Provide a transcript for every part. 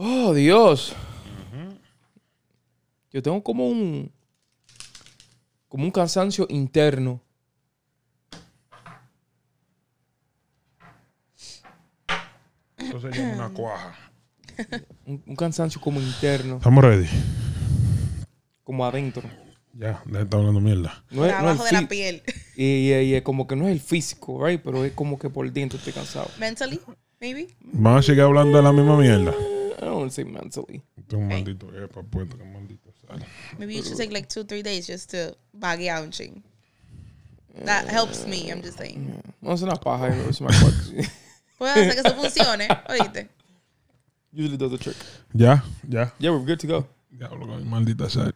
Oh, Dios. Yo tengo como un. como un cansancio interno. Eso sería una cuaja. Un, cansancio como interno. Estamos ready. Como adentro. Ya, ya está hablando mierda. No es, abajo de la piel. Y, y, como que no es el físico, right? Pero es como que por dentro estoy cansado. Mentally, maybe. Vamos a seguir hablando de la misma mierda. I don't want to say mentally. Eh, Maybe you should take like two, three days just to bug out and ching. That eh, helps me, I'm just saying. Eh. No es una paja, es una paja. Usually does the trick. Yeah, yeah. Yeah, we're good to go. maldita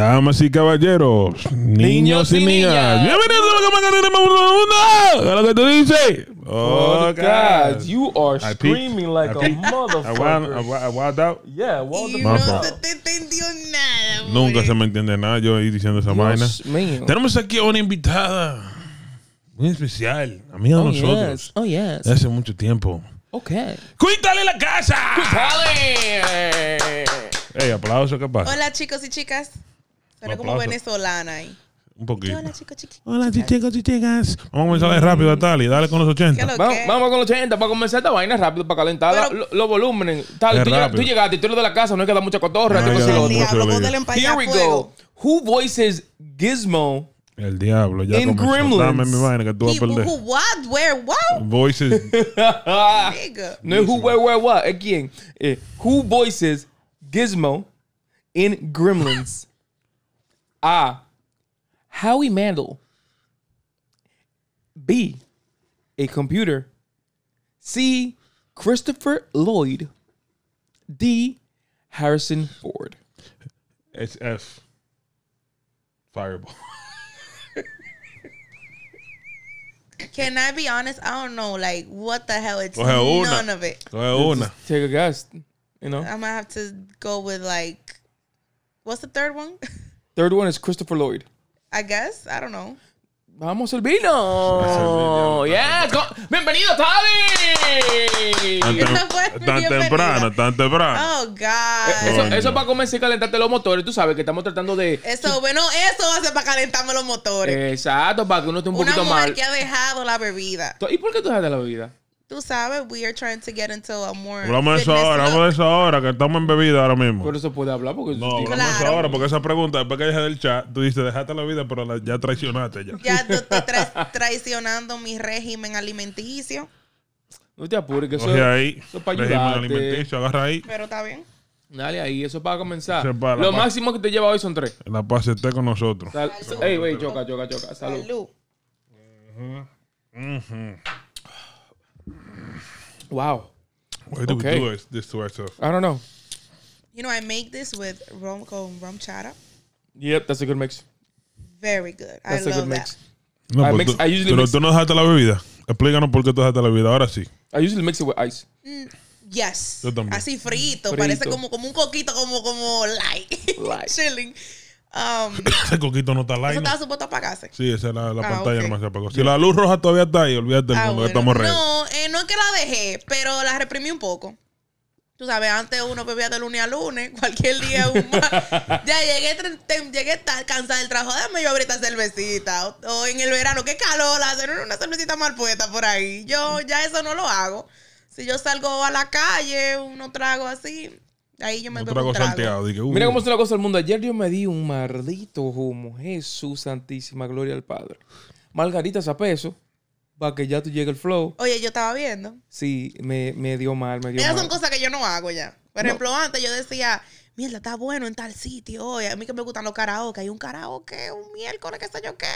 Damas y caballeros, niños, y, niñas, bienvenidos a lo que más lo que tú dices. Oh, God. You are screaming like a motherfucker. I wild, I wild out. Yeah, wild out. No se te entendió nada. Nunca se me entiende nada yo ahí diciendo esa vaina. Tenemos aquí a una invitada muy especial, amiga de oh, nosotros. Oh, yes. Hace mucho tiempo. Ok. ¡Cuítale la casa! ¡Cuítale! Hey, aplauso, ¿qué pasa? Hola, chicos y chicas. Pero como venezolana ahí. Un poquito. Hola, chicos, chiquitos. Hola, chicos, chicas. Vamos a comenzar rápido, Tali. Dale con los 80. vamos, con los 80 para comenzar esta vaina rápido, para calentar los volúmenes. Tali, tú, llegaste, tú eres de la casa, no hay que dar mucha cotorra. Ay, tipo, Here we go. Who voices Gizmo? El diablo, ya In comenzó. Dame mi vaina que tú vas a perder. Who, what, where, what? Voices. no es who, where, where, what. Es quién. Eh, who voices Gizmo in Gremlins? A. Howie Mandel. B. A computer. C. Christopher Lloyd. D. Harrison Ford. It's F. Fireball. Can I be honest? I don't know. Like, what the hell? It's Coge none una. of it. una. take a guess. You know? I'm going to have to go with, like, what's the third one? Third one is Christopher Lloyd. I guess. I don't know. Vamos el vino. Yeah. Bienvenido, Tavi. Tan, temprano, tan temprano. Oh, God. Eh, eso, es para comenzar a calentarte los motores. Tú sabes que estamos tratando de. Eso, bueno, eso va a ser para calentarme los motores. Exacto, para que uno esté un poquito mal. que ha dejado la bebida. ¿Y por qué tú dejaste la bebida? Tú sabes, we are trying to get into a more. Hablamos eso ahora, hablamos eso ahora, que estamos en bebida ahora mismo. Por eso puede hablar, porque. No, hablamos claro. eso ahora, porque esa pregunta, después que dejé del chat, tú dices, déjate la vida, pero ya traicionaste. Ya, ya tú traicionando mi régimen alimenticio. No te apures, que eso, ahí, es para ayudarte. alimenticio, agarra ahí. Pero está bien. Dale ahí, eso es para comenzar. Lo máximo que te lleva hoy son tres. La paz esté con nosotros. Salud. Ey, wey, choca, choca, choca. Salud. Salud. Uh Wow. Why do okay. we do this to ourselves? I don't know. You know, I make this with rum and rum chata. Yep, that's a good mix. Very good. That's I a love good mix. That. No, I, pues mix, I usually pero mix. tú no dejaste la bebida. Explícanos por qué tú dejaste la bebida. Ahora sí. I usually mix it with ice. Mm, yes. Yo también. Así frito, frito. parece como, como un coquito, como, como light. light. Chilling. Um, Ese coquito no está live. Eso estaba supuesto a apagarse. Sí, esa es la, ah, pantalla okay. me se apagó. Si la luz roja todavía está ahí, olvídate del ah, estamos re. No, eh, no es que la dejé, pero la reprimí un poco. Tú sabes, antes uno bebía de lunes a lunes, cualquier día ya llegué, llegué tan cansada del trabajo, dame yo abrir esta cervecita. O, en el verano, qué calor, hacer una cervecita mal puesta por ahí. Yo ya eso no lo hago. Si yo salgo a la calle, uno trago así, Ahí yo me Otra Mira uh. cómo es la cosa del mundo. Ayer yo me di un maldito humo. Jesús Santísima, gloria al Padre. Margaritas a peso. Para que ya tú llegue el flow. Oye, yo estaba viendo. Sí, me, dio mal, me dio Esas son cosas que yo no hago ya. Por ejemplo, antes yo decía, mierda, está bueno en tal sitio. Oye, a mí que me gustan los karaoke. Hay un karaoke un miércoles, qué sé yo qué.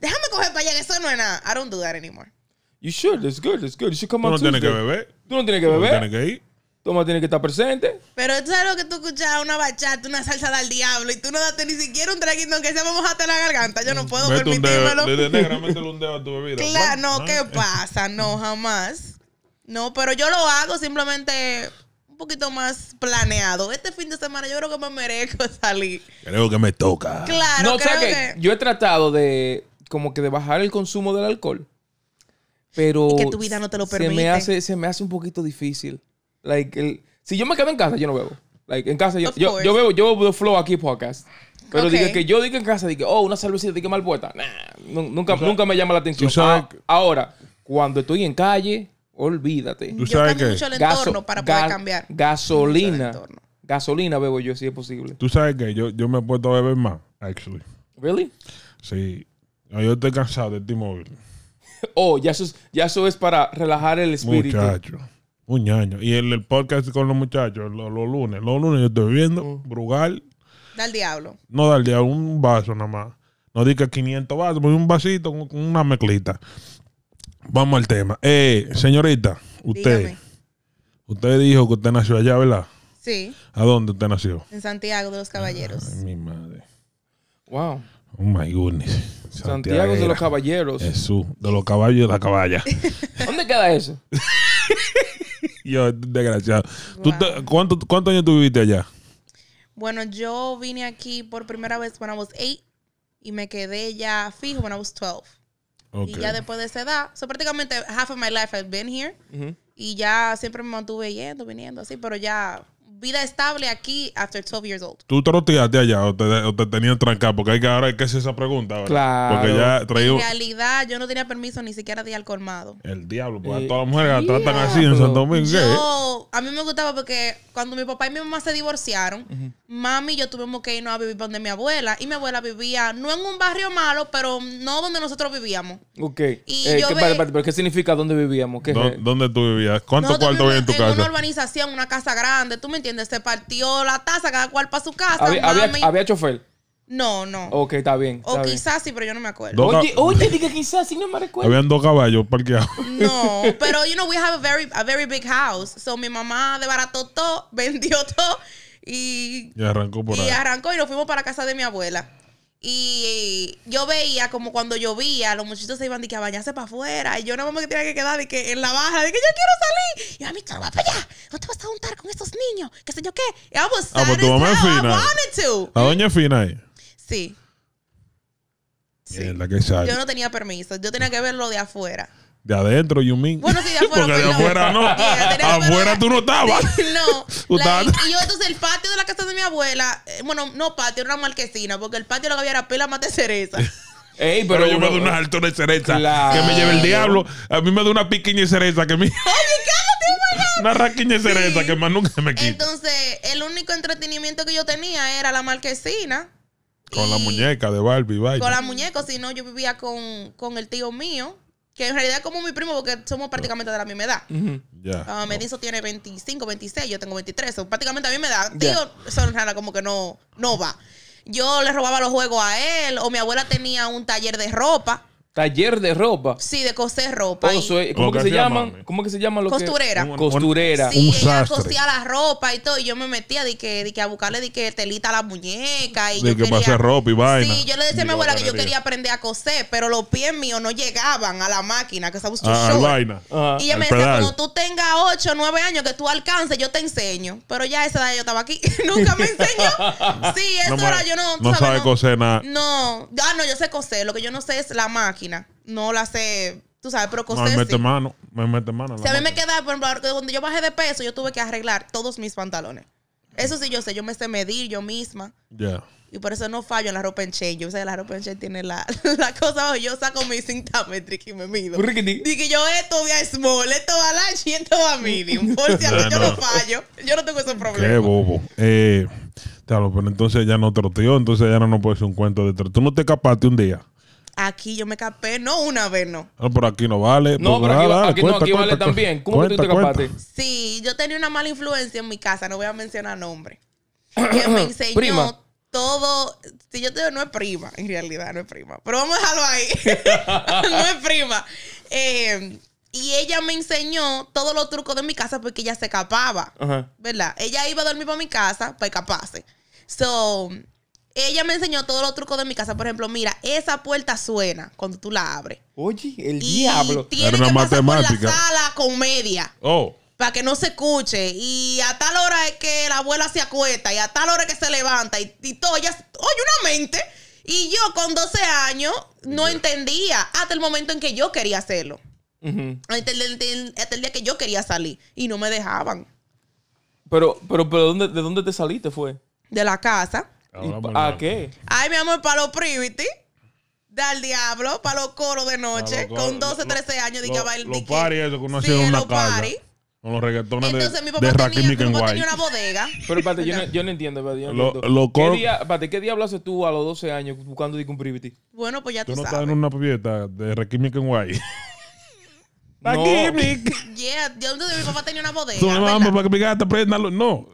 Déjame coger para allá, que eso no es nada. I don't do that anymore. You should, it's good, it's good. You should come on Tú no tienes que beber. Tú no tienes que beber. Tú no tienes que ir. Toma, tienes que estar presente. Pero esto es lo que tú escuchas, una bachata, una salsa del diablo, y tú no date ni siquiera un traguito, aunque sea vamos hasta la garganta. Yo no puedo permitírmelo. Claro, no, ¿qué pasa? No, jamás. No, pero yo lo hago simplemente un poquito más planeado. Este fin de semana yo creo que me merezco salir. Creo que me toca. Claro, no, yo he tratado de como que de bajar el consumo del alcohol. Pero que tu vida no te lo permite. hace, se me hace un poquito difícil. Like, el, si yo me quedo en casa, yo no bebo. Like, en casa, yo, yo, yo, bebo, yo bebo flow aquí podcast. Pero okay. que yo digo en casa, dije, oh, una cervecita, dije mal puerta, nunca, nunca me llama la atención. Ah, ahora, cuando estoy en calle, olvídate. ¿Tú sabes mucho el entorno para poder cambiar. Gasolina. Gasolina bebo yo si es posible. Tú sabes que yo, yo me he puesto a beber más, actually. ¿Really? Sí. yo estoy cansado de este móvil. oh, ya eso, es, ya eso es para relajar el espíritu. Muchacho. Un año Y el, podcast con los muchachos, los, lunes. Los lunes yo estoy viendo, mm. Brugal. Da el diablo. No da el diablo, un vaso nada más. No diga 500 vasos, pues un vasito con, una mezclita. Vamos al tema. Eh, señorita, usted. Usted dijo que usted nació allá, ¿verdad? Sí. ¿A dónde usted nació? En Santiago de los Caballeros. Ay, mi madre. Wow. Oh my goodness. Santiago, de los Caballeros. Jesús, de los caballos y de la caballa. ¿Dónde queda eso? Yo, desgraciado. ¿Cuántos cuánto años tú viviste allá? Bueno, yo vine aquí por primera vez cuando I was 8 y me quedé ya fijo cuando I was 12. Y ya después de esa edad, so prácticamente half of my life I've been here. Y ya siempre me mantuve yendo, viniendo así, pero ya vida estable aquí after 12 years old. ¿Tú troteaste allá o te, o te tenían trancado? Porque hay que ahora hay que hacer esa pregunta. ¿verdad? Claro. Porque ya traído... En realidad, yo no tenía permiso ni siquiera de ir al colmado. El diablo, pues a todas eh, las mujeres la tratan así en Santo Domingo. Yo, a mí me gustaba porque cuando mi papá y mi mamá se divorciaron, mami y yo tuvimos que irnos a vivir donde mi abuela. Y mi abuela vivía, no en un barrio malo, pero no donde nosotros vivíamos. Ok. Y eh, yo pero ¿qué significa dónde vivíamos? ¿Dónde, tú vivías? ¿Cuánto cuarto había en tu casa? En una urbanización, una casa grande, ¿tú me entiendes? Se partió la taza, cada cual para su casa. Había, chofer. No, no. Ok, está bien. o quizás sí, pero yo no me acuerdo. oye, dije quizás sí, no me recuerdo. Habían dos caballos parqueados. No, pero, you know, we have a very, a very big house. So, mi mamá debarató todo, vendió todo y... arrancó por ahí. Y arrancó y nos fuimos para casa de mi abuela. Y yo veía como cuando llovía, los muchachos se iban de que a bañarse para afuera. Y yo nada más que tenía que quedar de que en la baja, de que yo quiero salir. Y a mí, va para allá. No te vas a juntar con estos niños, qué sé yo qué. vamos I ah, pues tu mamá fina. A doña fina ahí. Sí. sí. Yo no tenía permiso. Yo tenía que verlo de afuera. De adentro, you mean. Bueno, sí, de afuera. Porque de afuera no. afuera tú no estabas. no. y yo, entonces, el patio de la casa de mi abuela, eh, bueno, no patio, era una marquesina, porque el patio lo que había era pelas más de cereza. pero, yo me doy unas alturas de cereza que me lleve el diablo. A mí me da una piquiña de cereza que me. Oh una raquiña de cereza que más nunca me quita. Entonces, el único entretenimiento que yo tenía era la marquesina. Con la muñeca de Barbie, vaya. Con la muñeca, si no, yo vivía con, con el tío mío, que en realidad como mi primo, porque somos prácticamente de la misma edad. Ah, Mediso tiene 25, 26, yo tengo 23, Son prácticamente a mí me da. Tío, son rara, como que no, no va. Yo le robaba los juegos a él, o mi abuela tenía un taller de ropa Taller de ropa. Sí, de coser ropa. Oh, ¿Cómo, que se llaman? ¿Cómo que se llaman los Costurera. Que... Costurera. Sí, un ella cosía la ropa y todo. Y yo me metía de que, de que a buscarle de que telita a la muñeca. Y de yo que quería... para ropa y vaina. Sí, yo le decía a mi abuela que yo quería aprender a coser, pero los pies míos no llegaban a la máquina, que se ah, vaina. y ella me decía, cuando tú tengas 8, 9 años, que tú alcances, yo te enseño. Pero ya a esa edad yo estaba aquí. Nunca me enseñó. Sí, eso no, era, yo no. No sabes coser nada. No. Ah, no, yo sé coser. Lo que yo no sé es la máquina. No la sé, tú sabes, pero con No, me mete mano, me mete mano. Si a mí me queda, por ejemplo, cuando yo bajé de peso, yo tuve que arreglar todos mis pantalones. Eso sí, yo sé, yo me sé medir yo misma. Ya. Y por eso no fallo en la ropa en chain. Yo sé que la ropa en chain tiene la, la cosa. Yo saco mi cinta métrica y me mido. Dije yo, esto voy a small, esto va a large y esto va a medium. Por si no, yo no. fallo. Yo no tengo ese problema. Qué bobo. Eh, pero entonces ya no troteo Entonces ya no, no puede un cuento de troteo Tú no te capaste un día. Aquí yo me capé, no una vez, no. No, ah, pero aquí no vale. No, pues pero aquí, aquí no, vale también. ¿Cómo que tú te capaste? Sí, yo tenía una mala influencia en mi casa, no voy a mencionar nombre. Que me enseñó todo. Si yo te digo, no es prima, en realidad no es prima. Pero vamos a dejarlo ahí. no es prima. Em, y ella me enseñó todos los trucos de mi casa porque ella se escapaba. ¿Verdad? Ella iba a dormir para mi casa para escaparse. So, ella me enseñó todos los trucos de mi casa. Por ejemplo, mira, esa puerta suena cuando tú la abres. Oye, el diablo. Tiene que pasar por la sala con media. Oh. para que no se escuche. Y a tal hora es que la abuela se acuesta y a tal hora que se levanta y, todo. Ya, oye, una mente. Y yo con 12 años no entendía hasta el momento en que yo quería hacerlo. hasta, el, día que yo quería salir y no me dejaban. Pero, pero, pero ¿de dónde te saliste fue? De la casa. ¿A qué? Ay, mi amor, para los privity. Del diablo, para los coros de noche, con 12, 13 años, dije, va el Los paris, eso que uno hacía en una casa. Con los reggaetones de, mi papá de Rakim mi papá tenía una bodega. Pero, pate, yo, no, entiendo, pate, yo no entiendo. ¿Qué, día, ¿Qué diablo haces tú a los 12 años buscando de un privity? Bueno, pues ya tú, tú no sabes. estás en una pibieta de Rakim y Kenway. No. Yeah, yo, mío, mi papá tenía una bodega. No, no, para que prenda, no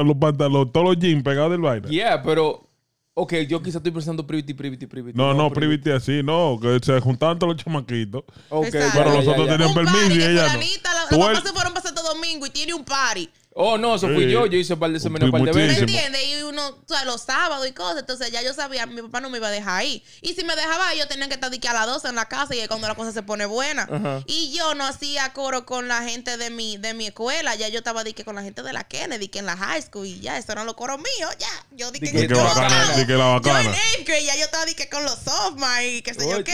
los pantalones, todos los jeans pegados del vaina. Yeah, pero. Ok, yo quizá estoy pensando privity, privity, privity. No, no, privity así, no, que se juntaban todos los chamaquitos. Okay. Pero los otros permiso y ella no. Los papás se fueron para todo Domingo y tiene un party. Oh, no, eso fui yo. Yo hice un par de semanas, un par de veces. entiendes? Y uno, o sea, los sábados y cosas. Entonces ya yo sabía, mi papá no me iba a dejar ahí. Y si me dejaba yo tenía que estar que a las 12 en la casa y es cuando la cosa se pone buena. Y yo no hacía coro con la gente de mi, de mi escuela. Ya yo estaba que con la gente de la Kennedy, que en la high school. Y ya, eso eran los coros míos. Ya, yo dique, que, que, bacana, di la bacana. Yo en ya yo estaba que con los softman y qué sé yo qué.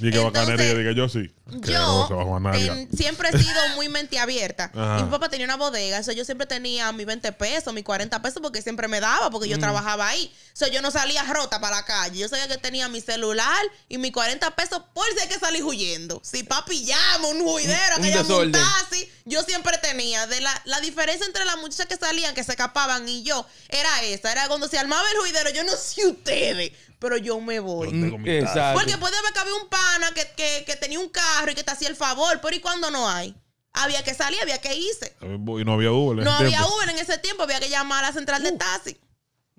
Dique, que bacanería, dique, yo sí yo siempre he sido muy mente abierta mi papá tenía una bodega, yo siempre tenía mis 20 pesos, mis 40 pesos, porque siempre me daba, porque yo mm. trabajaba ahí yo no salía rota para la calle. Yo sabía que tenía mi celular y mis 40 pesos por si hay que salir huyendo. Si papi llama, un juidero, que llama un taxi, yo siempre tenía. De la, diferencia entre las muchachas que salían, que se escapaban y yo, era esa. Era cuando se armaba el juidero, yo no sé ustedes, pero yo me voy. Porque puede haber que había un pana que, que, tenía un carro y que te hacía el favor, pero ¿y cuando no hay? Había que salir, había que irse. Y no había Uber. no había Uber en ese tiempo, había que llamar a la central de uh. taxi.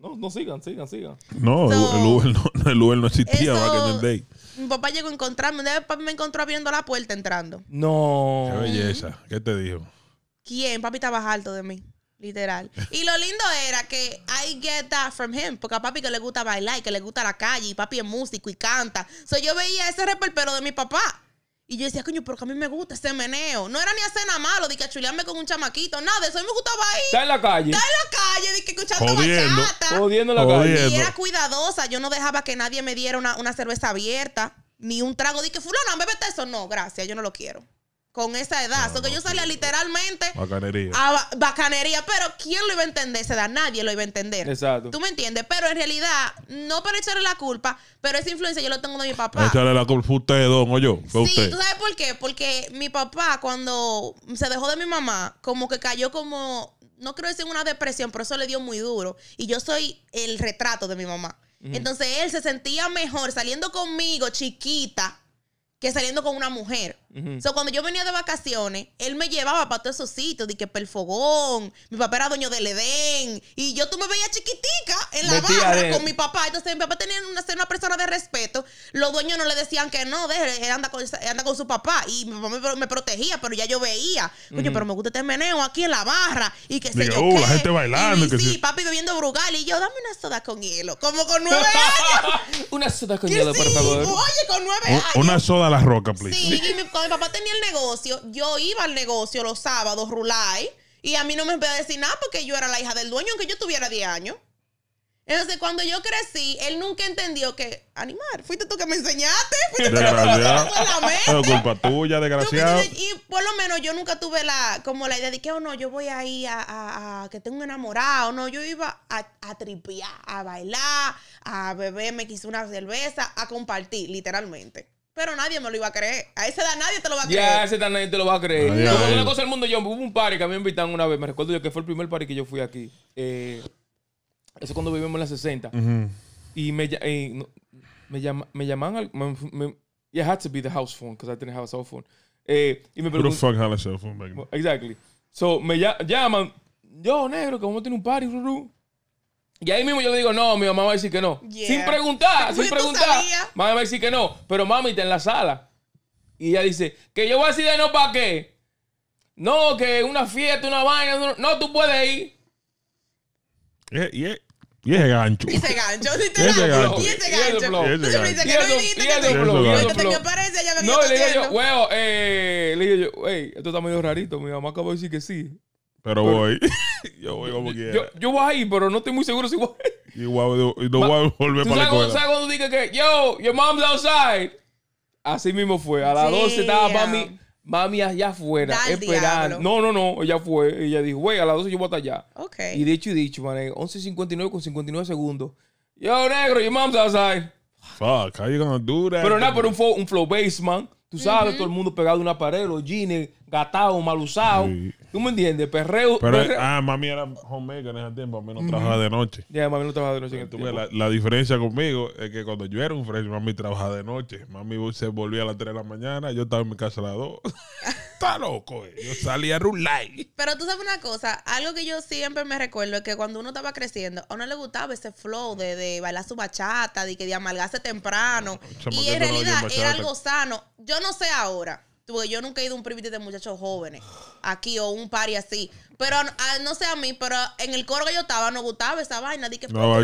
No, no sigan, sigan, sigan. No, el, Uber no el Uber no existía eso, que in Mi papá llegó a encontrarme. Una vez papi me encontró abriendo la puerta entrando. No. Qué belleza. ¿Qué te dijo? ¿Quién? Papi estaba alto de mí. Literal. Y lo lindo era que I get that from him. Porque a papi que le gusta bailar y que le gusta la calle. Y papi es músico y canta. So yo veía ese pero de mi papá. Y yo decía, coño, porque a mí me gusta ese meneo. No era ni hacer nada malo, de que chulearme con un chamaquito, nada. Eso a mí me gustaba ahí. Está en la calle. Está en la calle, de que escuchando Jodiendo. bachata. Jodiendo la calle. Y era cuidadosa. Yo no dejaba que nadie me diera una, cerveza abierta, ni un trago. Dije, no bébete eso. No, gracias, yo no lo quiero con esa edad. Ah, que yo salía literalmente. Bacanería. A bacanería. Pero ¿quién lo iba a entender esa edad? Nadie lo iba a entender. Exacto. ¿Tú me entiendes? Pero en realidad, no para echarle la culpa, pero esa influencia yo lo tengo de mi papá. Echarle la culpa a usted, don, o yo. Sí, sabes por qué? Porque mi papá, cuando se dejó de mi mamá, como que cayó como. No creo decir una depresión, pero eso le dio muy duro. Y yo soy el retrato de mi mamá. Entonces él se sentía mejor saliendo conmigo, chiquita, que saliendo con una mujer. so, cuando yo venía de vacaciones, él me llevaba para todos esos sitios, de que fogón. mi papá era dueño del Edén, y yo tú me veías chiquitica en la barra con mi papá. Entonces, mi papá tenía una, ser una persona de respeto. Los dueños no le decían que no, deje, él anda con, anda con su papá. Y mi papá me, protegía, pero ya yo veía. Coño, pero me gusta este meneo aquí en la barra. Y que se yo uh, qué. la gente bailando. Y, que sí, papi bebiendo brugal. Y yo, dame una soda con hielo. Como con nueve años. una soda con hielo, por favor. Oye, con nueve años. Una soda la roca, please. Sí, cuando mi papá tenía el negocio, yo iba al negocio los sábados, Rulay, y a mí no me a decir nada porque yo era la hija del dueño, aunque yo tuviera 10 años. Entonces, cuando yo crecí, él nunca entendió que, animar, fuiste tú que me enseñaste, fuiste culpa tuya, desgraciado. Y por lo menos yo nunca tuve la, como la idea de que, oh no, yo voy ahí a, a, a que tengo un enamorado, no, yo iba a, a tripear, a bailar, a beberme quise una cerveza, a compartir, literalmente. Pero nadie me lo iba a creer. A ese edad nadie te lo va a creer. Ya, a esa nadie te lo va a creer. No, una cosa del mundo, yo hubo un party que a mí me invitaron una vez. Me recuerdo yo que fue el primer party que yo fui aquí. Eso eh, eso cuando vivimos en la 60. Y me, eh, me, llaman al. Me, it had to be the house phone, because I didn't have a cell phone. Eh, y me Who the fuck had a cell phone back Exactly. So me llaman. Yo, negro, que vamos a tener un party, ruru. Y ahí mismo yo le digo, no, mi mamá va a decir que no. Sin preguntar, sin preguntar. Mamá va a decir que no. Pero mami está en la sala. Y ella dice, que yo voy a decir de no para qué. No, que una fiesta, una vaina. No, tú puedes ir. Eh, y ese gancho. Y ese gancho, Y ese gancho. Y ese gancho. Y ese gancho. Y ese No, le dije yo, huevo, eh, le dije yo, wey, esto está medio rarito. Mi mamá acaba de decir que sí. Pero, voy. yo voy como quiera. Yo, voy a pero no estoy muy seguro si voy. Y, voy, y no voy a volver para la escuela. ¿Sabes cuando dije que, yo, your mom's outside? Así mismo fue. A las 12 estaba mami, mami allá afuera, esperando. No, no, no. Ella fue. Ella dijo, güey, a las 12 yo voy hasta allá. Okay. Y hecho y dicho, man, 11.59 con 59 segundos. Yo, negro, your mom's outside. Fuck, how you gonna do that? Pero nada, pero un flow, un bass, man. Tú sabes, todo el mundo pegado a una pared, los jeans gatado, mal usado. ¿Tú me entiendes? Perreo. Pero, Ah, mami era homemaker en ese tiempo, mami no trabajaba de noche. Ya, mami no trabajaba de noche. La, diferencia conmigo es que cuando yo era un fresh, mami trabajaba de noche. Mami se volvía a las 3 de la mañana, yo estaba en mi casa a las 2. Está loco, eh. yo salía a rular. Pero tú sabes una cosa, algo que yo siempre me recuerdo es que cuando uno estaba creciendo, a uno le gustaba ese flow de, de bailar su bachata, de que de amalgarse temprano. y en realidad era algo sano. Yo no sé ahora. Porque yo nunca he ido a un privity de muchachos jóvenes aquí o un party así. Pero ah, no sé a mí, pero en el coro que yo estaba no gustaba esa vaina. no,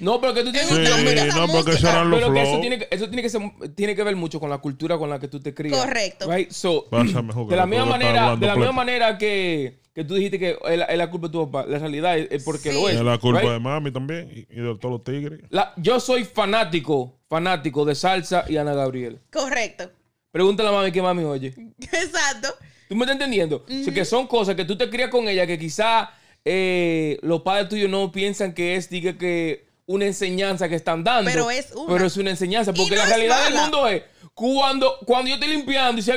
no, pero que tú tienes que no, porque eso pero que eso tiene, que, eso tiene que, ser, tiene que ver mucho con la cultura con la que tú te crías. Correcto. de la misma manera, de la misma manera que, que tú dijiste que es la, culpa de tu papá, la realidad es, porque lo es. Es la culpa de mami también y, de todos los tigres. La, yo soy fanático, fanático de salsa y Ana Gabriel. Correcto. Pregúntale a mami que mami oye. Exacto. ¿Tú me estás entendiendo? Si que son cosas que tú te crías con ella que quizá eh, los padres tuyos no piensan que es, diga que una enseñanza que están dando. Pero es una. Pero es una enseñanza. Porque la realidad del mundo es cuando, cuando yo estoy limpiando y si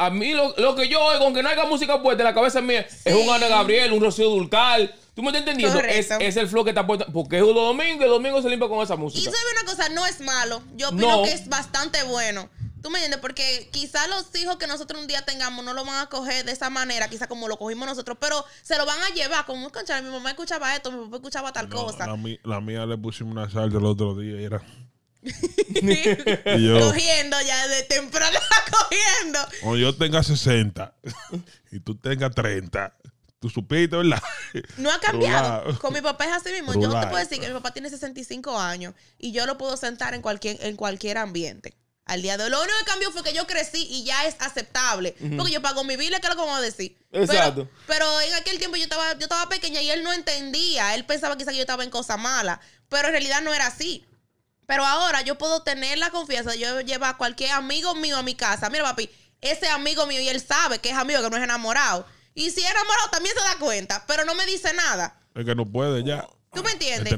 a mí lo, que yo oigo, aunque no haga música puesta en la cabeza mía, es un Ana Gabriel, un Rocío Dulcal. ¿Tú me estás entendiendo? Es, es, el flow que está puesto. Porque es un domingo y el domingo se limpia con esa música. Y sabe una cosa, no es malo. Yo opino que es bastante bueno. ¿Tú me entiendes? Porque quizás los hijos que nosotros un día tengamos no lo van a coger de esa manera, quizás como lo cogimos nosotros, pero se lo van a llevar. Como, conchal mi mamá escuchaba esto, mi papá escuchaba tal cosa. La, mía, le pusimos una salsa el otro día y era... yo, cogiendo ya de temprano cogiendo. o yo tenga 60 y tú tengas 30, tú supiste, ¿verdad? No ha cambiado. Con mi papá es así mismo. Yo no te puedo decir que mi papá tiene 65 años y yo lo puedo sentar en cualquier, en cualquier ambiente al día de hoy. Lo único que cambió fue que yo crecí y ya es aceptable. Porque yo pago mi vida, que es lo que vamos a decir. Exacto. Pero, en aquel tiempo yo estaba, yo estaba pequeña y él no entendía. Él pensaba quizá que yo estaba en cosas malas. Pero en realidad no era así. Pero ahora yo puedo tener la confianza. Yo llevo a cualquier amigo mío a mi casa. Mira, papi, ese amigo mío y él sabe que es amigo, que no es enamorado. Y si es enamorado también se da cuenta, pero no me dice nada. Es que no puede ya. ¿Tú me entiendes?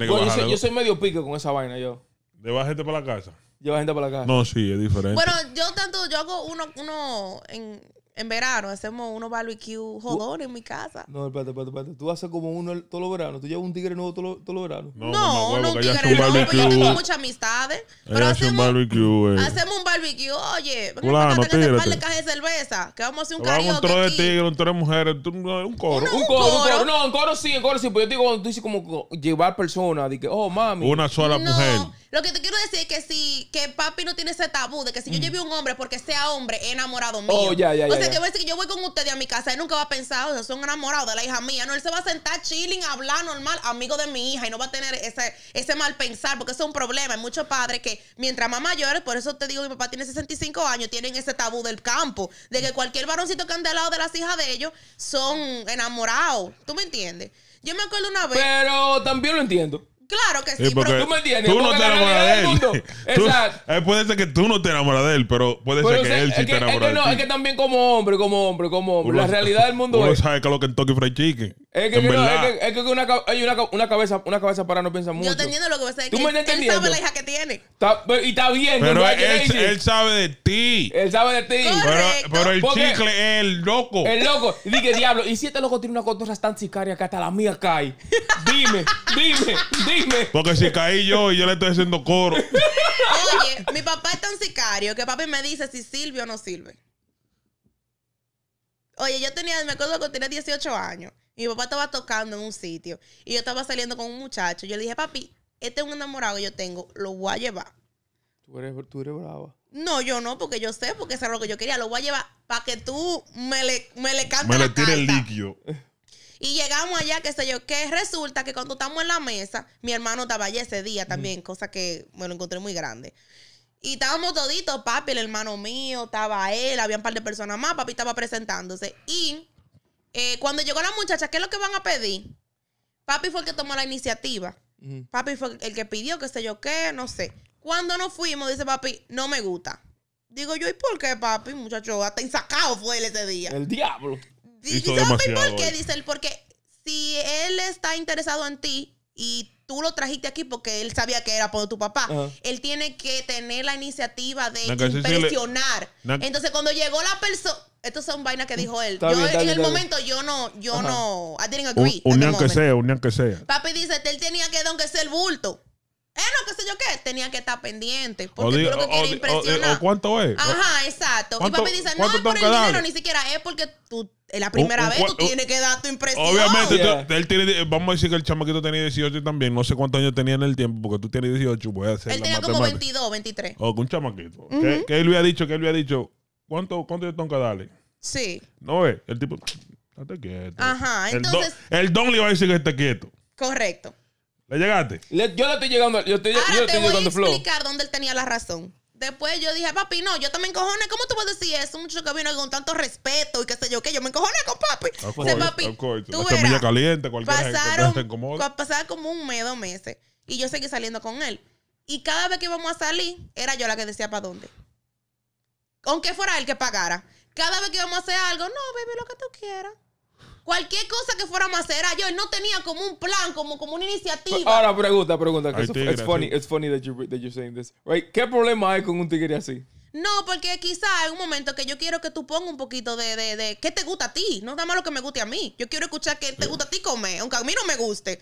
Yo soy, medio pico con esa vaina yo. De gente para la casa lleva gente para acá No, sí, es diferente. Bueno, yo tanto, yo hago uno, uno en, en verano hacemos unos barbecue jodón en mi casa. No, espérate, espérate, espérate. Tú haces como uno todos los veranos. Tú llevas un tigre nuevo todos los veranos. No, no, no, un tigre nuevo. Yo tengo muchas amistades. Pero hacemos un barbecue. Eh. Hacemos un barbecue. Oye, vamos a tener par de cajas de cerveza. Que vamos a hacer un karaoke. Un tro de tigre, un tro de mujeres, un coro. Un coro, un coro. No, un coro sí, un coro sí. Pero yo te digo, tú dices como llevar personas. oh, mami. Una sola mujer. Lo que te quiero decir es que si que papi no tiene ese tabú de que si yo mm. lleve un hombre porque sea hombre, enamorado oh, mío que que yo voy con ustedes a mi casa, él nunca va a pensar, son enamorados de la hija mía. No, él se va a sentar chilling, a hablar normal, amigo de mi hija, y no va a tener ese, ese mal pensar, porque eso es un problema. Hay muchos padres que, mientras más mayores, por eso te digo, mi papá tiene 65 años, tienen ese tabú del campo, de que cualquier varoncito que ande al lado de las hijas de ellos son enamorados. ¿Tú me entiendes? Yo me acuerdo una vez. Pero también lo entiendo. Claro que sí, pero tú me entiendes. Tú no te enamoras de él. Exacto. Eh, puede ser que tú no te enamoras de él, pero puede ser que él sí te enamore Es que es también como hombre, como hombre, como hombre. la realidad del mundo uno es. sabe que lo que en Tokyo Fried Es que, No, es que, una, hay una, cabeza, una cabeza para no pensar mucho. Yo entiendo lo que vas a decir, ¿Tú me él, sabe la hija que tiene. Está, y está bien. Pero él, él, sabe de ti. Él sabe de ti. Pero, el chicle es el loco. El loco. Y Dije, diablo, ¿y si este loco tiene una cotorra tan sicaria que hasta la mía cae? Dime, dime, dime. Porque si caí yo y yo le estoy haciendo coro. Oye, mi papá es tan sicario que papi me dice si sirve o no sirve. Oye, yo tenía, me acuerdo que tenía 18 años. Mi papá estaba tocando en un sitio y yo estaba saliendo con un muchacho. Yo le dije, papi, este es un enamorado que yo tengo, lo voy a llevar. Tú eres, tú eres brava. No, yo no, porque yo sé, porque es era lo que yo quería. Lo voy a llevar para que tú me le, me le Me le tires el líquido. Y llegamos allá, qué sé yo, qué, resulta que cuando estamos en la mesa, mi hermano estaba allá ese día también, cosa que me lo encontré muy grande. Y estábamos toditos, papi, el hermano mío, estaba él, había un par de personas más, papi estaba presentándose. Y eh, cuando llegó la muchacha, ¿qué es lo que van a pedir? Papi fue el que tomó la iniciativa. Papi fue el que pidió, qué sé yo, qué, no sé. Cuando nos fuimos, dice papi, no me gusta. Digo yo, ¿y por qué, papi? Muchacho, hasta insacado fue él ese día. El diablo. Hizo ¿Por qué? Dice él, porque si él está interesado en ti y tú lo trajiste aquí porque él sabía que era por tu papá. Él tiene que tener la iniciativa de impresionar. Entonces, cuando llegó la persona. Estas son vainas que dijo él. yo, en el momento yo no, yo no. I que sea, un que sea. Papi dice, él tenía que dar que sea el bulto. Eh, no, qué sé yo qué, tenía que estar pendiente. Porque o tú lo que quieres o, impresionar. O, cuánto es. Ajá, exacto. Y papi dice, no es por el dinero, ni siquiera es porque tú, la primera vez tú tienes que dar tu impresión. Obviamente, oh, él tiene, vamos a decir que el chamaquito tenía 18 también, no sé cuántos años tenía en el tiempo, porque tú tienes 18, voy a hacer Él tenía como 22, 23. O con un chamaquito. Uh ¿Qué, él le dicho? ¿Qué él había dicho? ¿Cuánto, cuánto yo tengo que darle? Sí. No es, el tipo, estate quieto. Ajá, entonces. El don, el don le iba a decir que esté quieto. Correcto. ¿Le llegaste? yo le estoy llegando. Yo estoy, Ahora yo estoy te voy a explicar dónde él tenía la razón. Después yo dije, papi, no, yo también encojoné. ¿Cómo tú puedes decir eso? Un muchacho que vino con tanto respeto y qué sé yo, qué. yo me encojoné con papi. o sea, papi, Tú caliente, pasaron, como un mes, dos meses. Y yo seguí saliendo con él. Y cada vez que íbamos a salir, era yo la que decía para dónde. Aunque fuera él que pagara. Cada vez que íbamos a hacer algo, no, baby, lo que tú quieras. Cualquier cosa que fuera más hacer ah, yo, él no tenía como un plan, como, como una iniciativa. Ahora pregunta, pregunta. Que it's, funny, it's funny that, you, that you're saying this. Right? ¿Qué problema hay con un tigre así? No, porque quizá hay un momento que yo quiero que tú pongas un poquito de, de, de qué te gusta a ti, no nada más lo que me guste a mí. Yo quiero escuchar qué te gusta a ti comer, aunque a mí no me guste.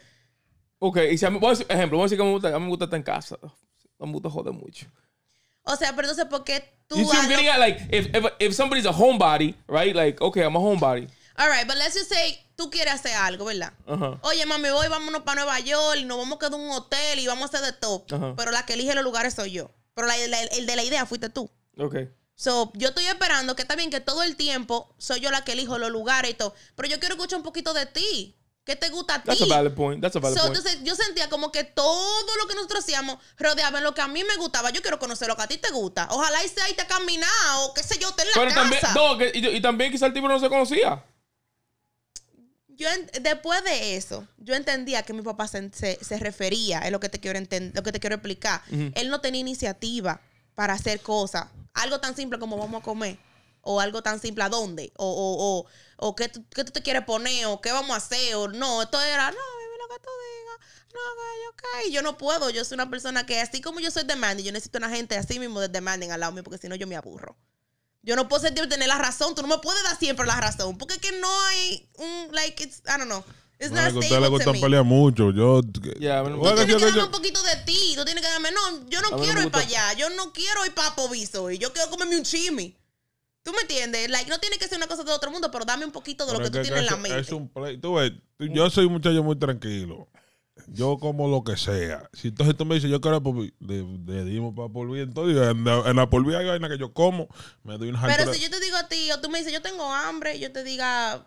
Ok, y si a por ejemplo, vamos a decir que me gusta, a mí me gusta estar en casa. No me gusta joder mucho. O sea, pero no sé ¿por qué tú... Si alguien es un like, if, if, if somebody's a homebody, right? Like, okay, I'm a homebody. All right, but let's just say tú quieres hacer algo, ¿verdad? Oye, mami, voy, vámonos para Nueva York, nos vamos a quedar en un hotel y vamos a hacer de todo. Pero la que elige los lugares soy yo. Pero el de la idea fuiste tú. Ok. So, yo estoy esperando que está bien que todo el tiempo soy yo la que elijo los lugares y todo. Pero yo quiero escuchar un poquito de ti. ¿Qué te gusta a ti? That's a valid point. That's a valid point. Entonces, yo sentía como que todo lo que nosotros hacíamos rodeaba lo que a mí me gustaba. Yo quiero conocer lo que a ti te gusta. Ojalá y ahí te caminar o qué sé yo, te en la Pero También, y, también quizá el tipo no se conocía yo después de eso, yo entendía que mi papá se, se, refería, es lo que te quiero entender lo que te quiero explicar. Él no tenía iniciativa para hacer cosas. Algo tan simple como vamos a comer. O algo tan simple, ¿a dónde? O, o, o, o ¿qué, tú, qué te quieres poner, o qué vamos a hacer, o no. Esto era, no, me lo que tú digas. No, ok, ok. Yo no puedo. Yo soy una persona que, así como yo soy demanding, yo necesito una gente así mismo de demanding al lado mío, porque si no, yo me aburro. Yo no puedo sentir tener la razón. Tú no me puedes dar siempre la razón. Porque es que no hay un, like, it's, I don't know. Es no, a usted gusta pelear mucho. Yo. tú tienes que darme un poquito de ti. Tú tienes que darme. No, yo no quiero ir para allá. Yo no quiero ir para Poviso. Y yo quiero comerme un chimi. ¿Tú me entiendes? Like, no tiene que ser una cosa de otro mundo, pero dame un poquito de lo que, tú tienes en la mente. Es un play. Tú ves, yo soy un muchacho muy tranquilo yo como lo que sea. Si entonces tú me dices, yo quiero de le, le dimos para polviento entonces en la, en la hay vaina que yo como, me doy una Pero si yo te digo a ti, o tú me dices, yo tengo hambre, yo te diga,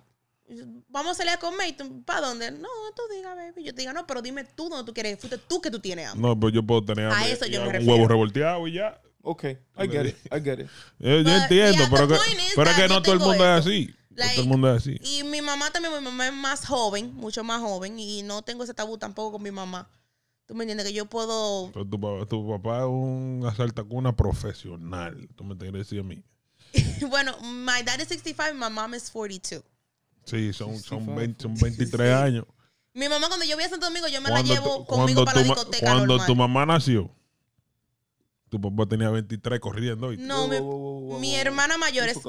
vamos a salir a comer, y tú, ¿para dónde? No, tú digas, baby. Yo te diga, no, pero dime tú dónde tú quieres, fuiste tú que tú tienes hambre. No, pero pues yo puedo tener hambre. A eso yo me refiero. Un huevo revolteado y ya. Ok, I get it, I get it. Eh, yo, pues, entiendo, pero, que, pero es que no todo el mundo es así todo el mundo es así. Y mi mamá también, mi mamá es más joven, mucho más joven, y no tengo ese tabú tampoco con mi mamá. ¿Tú me entiendes? Que yo puedo... tu, papá, tu papá es un asaltacuna profesional, tú me tienes que decir a mí. bueno, my dad is 65, my mom is 42. Sí, son, son, 23 años. Mi mamá cuando yo voy a Santo Domingo, yo me la llevo conmigo para la discoteca Cuando tu mamá nació, tu papá tenía 23 corriendo. No, mi, hermana mayor es...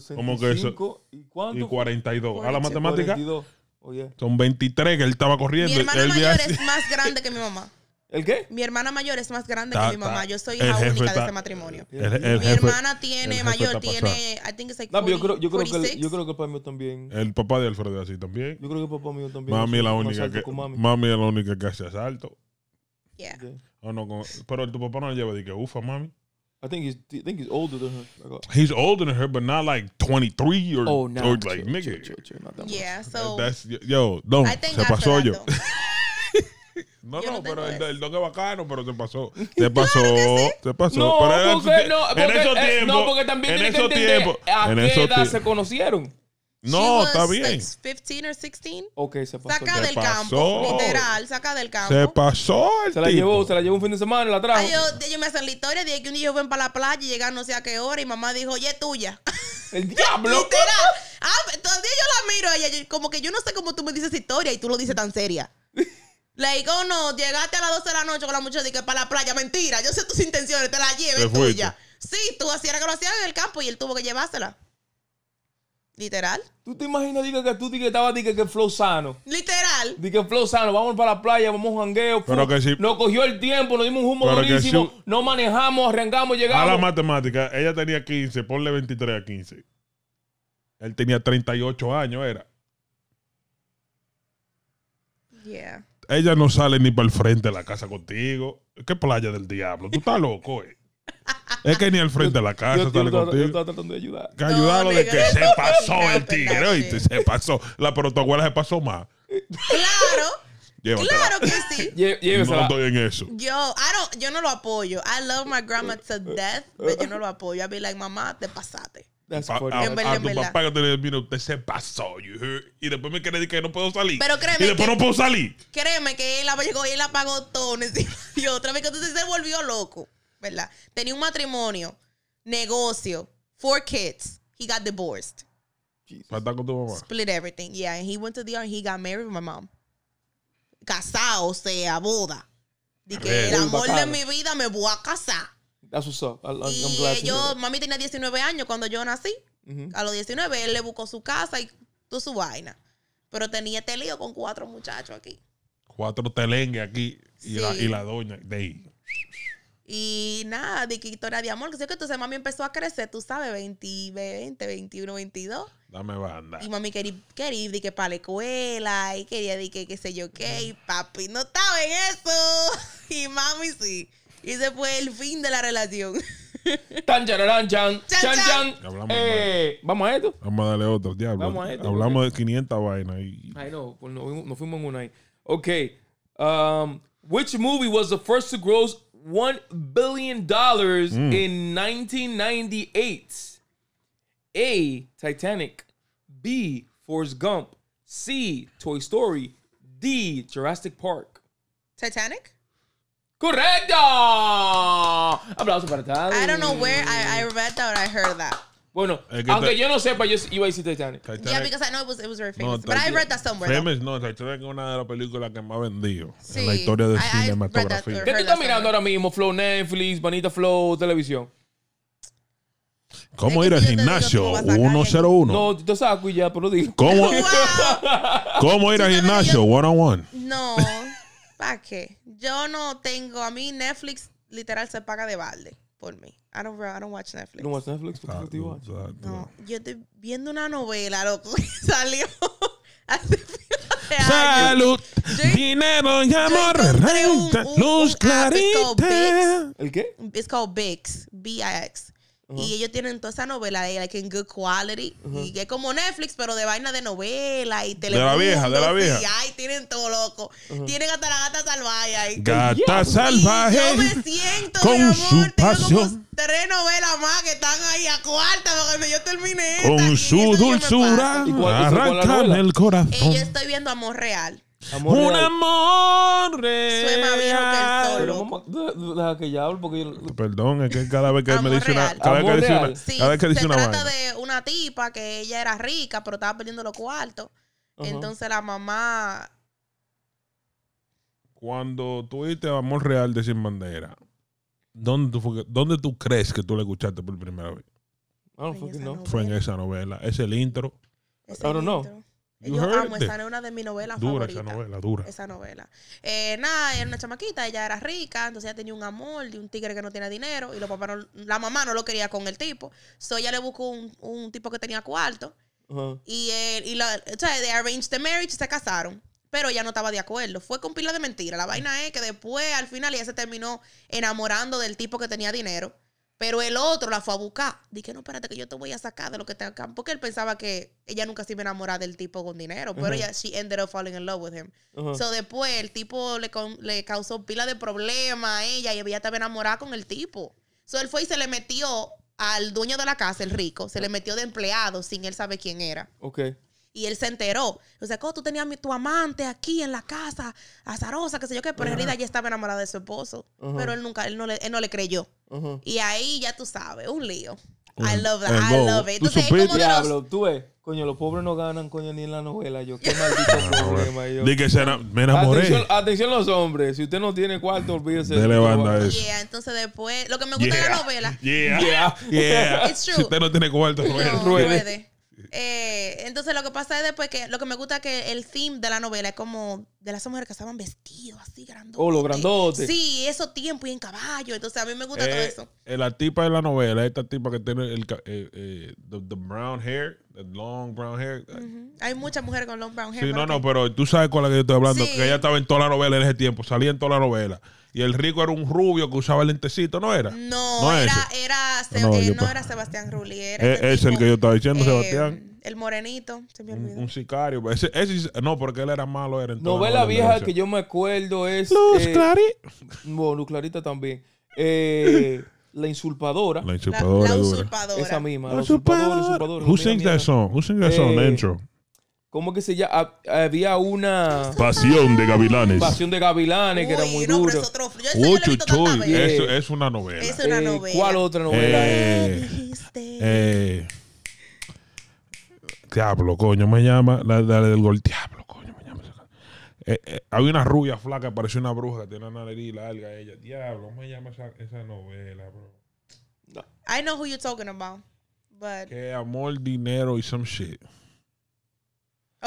65 que ¿y, cuánto? y 42. A la matemática 42. Oh, son 23 que él estaba corriendo. Mi hermana mayor es más grande que mi mamá. ¿El qué? Mi hermana mayor es más grande que mi mamá. Yo soy hija única de ese matrimonio. El, mi jefe, hermana tiene, mayor tiene, I think it's like no, yo, creo, yo, creo 46. que yo creo que el papá mío también. El papá de Alfredo así también. Yo creo que el papá mío también. Mami, es la única que, mami. mami. es la única que hace asalto. Yeah. O no, pero tu papá no le lleva de que ufa, mami. I think he's I think he's older than her. He's older than her, but not like twenty three or Oh, no. or like Chill, nigga. not that much. Yeah, so That's yo, no, I think se I pasó yo. No, no pero el, don que bacano, pero se pasó. Se pasó, se pasó. No, pero era- no, porque, en esos tiempo, eh, tiempos, no, porque también en ese tiempo, esos tiempos, a en qué esos edad se conocieron. No, está bien. 15 or 16. se pasó. Saca se del pasó. campo, literal, saca del campo. Se pasó Se la llevó, se la llevó un fin de semana, la trajo. Ellos, yo, me hacen la historia, De que un día ven para la playa y no sé a qué hora y mamá dijo, oye, es tuya. El diablo. literal. Ah, todavía yo la miro a ella, como que yo no sé cómo tú me dices historia y tú lo dices tan seria. Le digo, oh, no, llegaste a las 12 de la noche con la muchacha y que para la playa, mentira, yo sé tus intenciones, te la lleves tuya. Sí, tú hacías que lo hacías en el campo y él tuvo que llevársela. Literal. ¿Tú te imaginas diga, que tú diga, que estabas diga, que flow sano? Literal. que flow sano, vamos para la playa, vamos a jangueo. Pero que nos cogió el tiempo, nos dimos un humo nos manejamos, arrancamos, llegamos. A la matemática, ella tenía 15, ponle 23 a 15. Él tenía 38 años, era. Yeah. Ella no sale ni para el frente de la casa contigo. ¿Qué playa del diablo? Tú estás loco, eh. Es que ni al frente de la casa yo, Yo estaba tratando de ayudar. Que ayudarlo de que se pasó el tigre, oíste, se pasó. La abuela se pasó más. Claro. Claro que sí. Yo, I don't, yo no lo apoyo. I love my grandma to death, pero yo no lo apoyo. I be like, mamá, te pasaste. tu papá te se pasó. Y después me quiere decir que no puedo salir. Pero créeme. Y después no puedo salir. Créeme que él llegó y él apagó todo. Y otra vez que entonces se volvió loco. Tenía un matrimonio, negocio, four kids. He got divorced. Split everything, yeah. And he went to the and He got married with my mom. Casado, o sea, boda. Dije, que el amor de mi vida me voy a casar. That's what's up. y yo, mami tenía 19 años cuando yo nací. Mm-hmm. A los 19 él le buscó su casa y tu su vaina. Pero tenía este lío con cuatro muchachos aquí. Cuatro telengue aquí y, la, y la doña de ahí. Y nada, de que historia de amor, que sé que entonces mami empezó a crecer, tú sabes, 20, 20, 21, 22. Dame banda. Y mami quería, quería que para la escuela, y quería de que qué sé yo qué, y papi no estaba en eso. Y mami sí. Y después el fin de la relación. Tan, chan, chan, chan, eh, Vamos a esto. Vamos a darle otro, diablo. esto, Hablamos de 500 vainas. Y... Ay, no, pues no, fuimos en una Ok. Um, which movie was the first to gross one billion dollars mm. in 1998. A. Titanic. B. Forrest Gump. C. Toy Story. D. Jurassic Park. Titanic. Correcto. Aplausos para Tyler. I don't know where I, I read that. I heard that. Bueno, aunque yo no sepa, yo iba a decir Titanic. Yeah, because I know it was, it very famous. but I read that somewhere. Famous, no, Titanic es una de las películas que más vendido en la historia de cinematografía. ¿Qué tú estás mirando ahora mismo? Flow Netflix, Bonita Flow, televisión. ¿Cómo ir al gimnasio? 101. No, tú sabes y ya, pero digo. ¿Cómo, ¿Cómo ir al gimnasio? 101. No, ¿para qué? Yo no tengo, a mí Netflix literal se paga de balde por mí. I don't, I don't watch Netflix. ¿No watch Netflix? do ah, you watch? No, yo estoy viendo una novela, loco, que salió Salud, dinero y amor, renta, luz clarita. ¿El qué? It's called Bix, B-I-X. Y ellos tienen toda esa novela de like in good quality. Y es como Netflix, pero de vaina de novela y televisión. De la vieja, de la vieja. Y ahí tienen todo loco. Tienen hasta la gata salvaje Gata salvaje. yo me siento, con amor. Su pasión. Tengo tres novelas más que están ahí a cuarta, Cuando yo terminé. Con su dulzura. Arrancan el corazón. Y yo estoy viendo Amor Real. Amor un amor real. Suena Deja que ya hablo porque yo... Perdón, es que cada vez que me dice una... Cada vez que dice una... Sí, se trata de una tipa que ella era rica, pero estaba perdiendo los cuartos. Entonces la mamá... Cuando tú viste Amor Real de Sin Bandera, ¿dónde tú, ¿dónde tú crees que tú le escuchaste por primera vez? Ah, no Fue en esa novela. Es el intro. No no amo, esa es una de mis novelas dura Esa novela, dura. Esa novela. Eh, nada, era una chamaquita, ella era rica, entonces ella tenía un amor de un tigre que no tenía dinero y los papás la mamá no lo quería con el tipo. So ella le buscó un, tipo que tenía cuarto y, él, eh, y o sea, they arranged the marriage se casaron. Pero ella no estaba de acuerdo. Fue con pila de mentira. La vaina es que después, al final, ella se terminó enamorando del tipo que tenía dinero. Pero el otro la fue a buscar. Dije, no, espérate, que yo te voy a sacar de lo que te acá. Porque él pensaba que ella nunca se iba a enamorar del tipo con dinero. Pero ella, she ended up falling in love with him. después el tipo le, le causó pila de problemas a ella y ella estaba enamorada con el tipo. So él fue y se le metió al dueño de la casa, el rico, se le metió de empleado sin él saber quién era. Ok. Y él se enteró. O sea, cómo oh, tú tenías tu amante aquí en la casa, azarosa, qué sé yo qué, pero en realidad ella estaba enamorada de su esposo. Pero él nunca, él no le, él no le creyó. Y ahí ya tú sabes, un lío. I love that, eh, I love it. Entonces, es como diablo, tú ves. Coño, los pobres no ganan, coño, ni en la novela. Yo, qué maldito ah, problema. Yo. Di que me enamoré. Atención, los hombres. Si usted no tiene cuarto, olvídese. De levanta eso. Yeah, entonces después... Lo que me gusta de la novela... Yeah, yeah, yeah. It's true. Si usted no tiene cuarto, ruede. ruede. Eh, entonces lo que pasa es después que lo que me gusta es que el theme de la novela es como de las mujeres que estaban vestidas así grandotes. Oh, los grandotes. Sí, eso tiempo y en caballo. Entonces a mí me gusta todo eh, eso. Eh, la tipa de la novela, esta tipa que tiene el the, brown hair, the long brown hair. Hay muchas mujeres con long brown hair. Sí, no, no, pero tú sabes con la que yo estoy hablando, que ella estaba en toda la novela en ese tiempo, salía en toda la novela y el rico era un rubio que usaba el lentecito, ¿no era? No, era, era, no, eh, era Sebastián Rulli. es, eh, ese es el que yo estaba diciendo, eh, Sebastián. El morenito, se me Un, sicario. Pues. Ese, no, porque él era malo. Era novela vieja que yo me acuerdo es... Luz eh, Clarita. Bueno, Luz Clarita también. la Insulpadora. La Insulpadora. La, Usurpadora. Esa misma. La, Usurpadora. Who sings that song? Who sings that song? Dentro. ¿Cómo que se llama? Ah, había una. Pasión de Gavilanes. Pasión de Gavilanes, que era muy duro. Es Es, es, una novela. Es una eh, novela. ¿Cuál otra novela? Eh, eh diablo, coño, me llama. La, del gol. Diablo, coño, me llama. Eh, había una rubia flaca, parecía una bruja que tenía una nariz larga. Ella, diablo, me llama esa, esa novela, bro. I know who you're talking about. But... Que amor, dinero y some shit.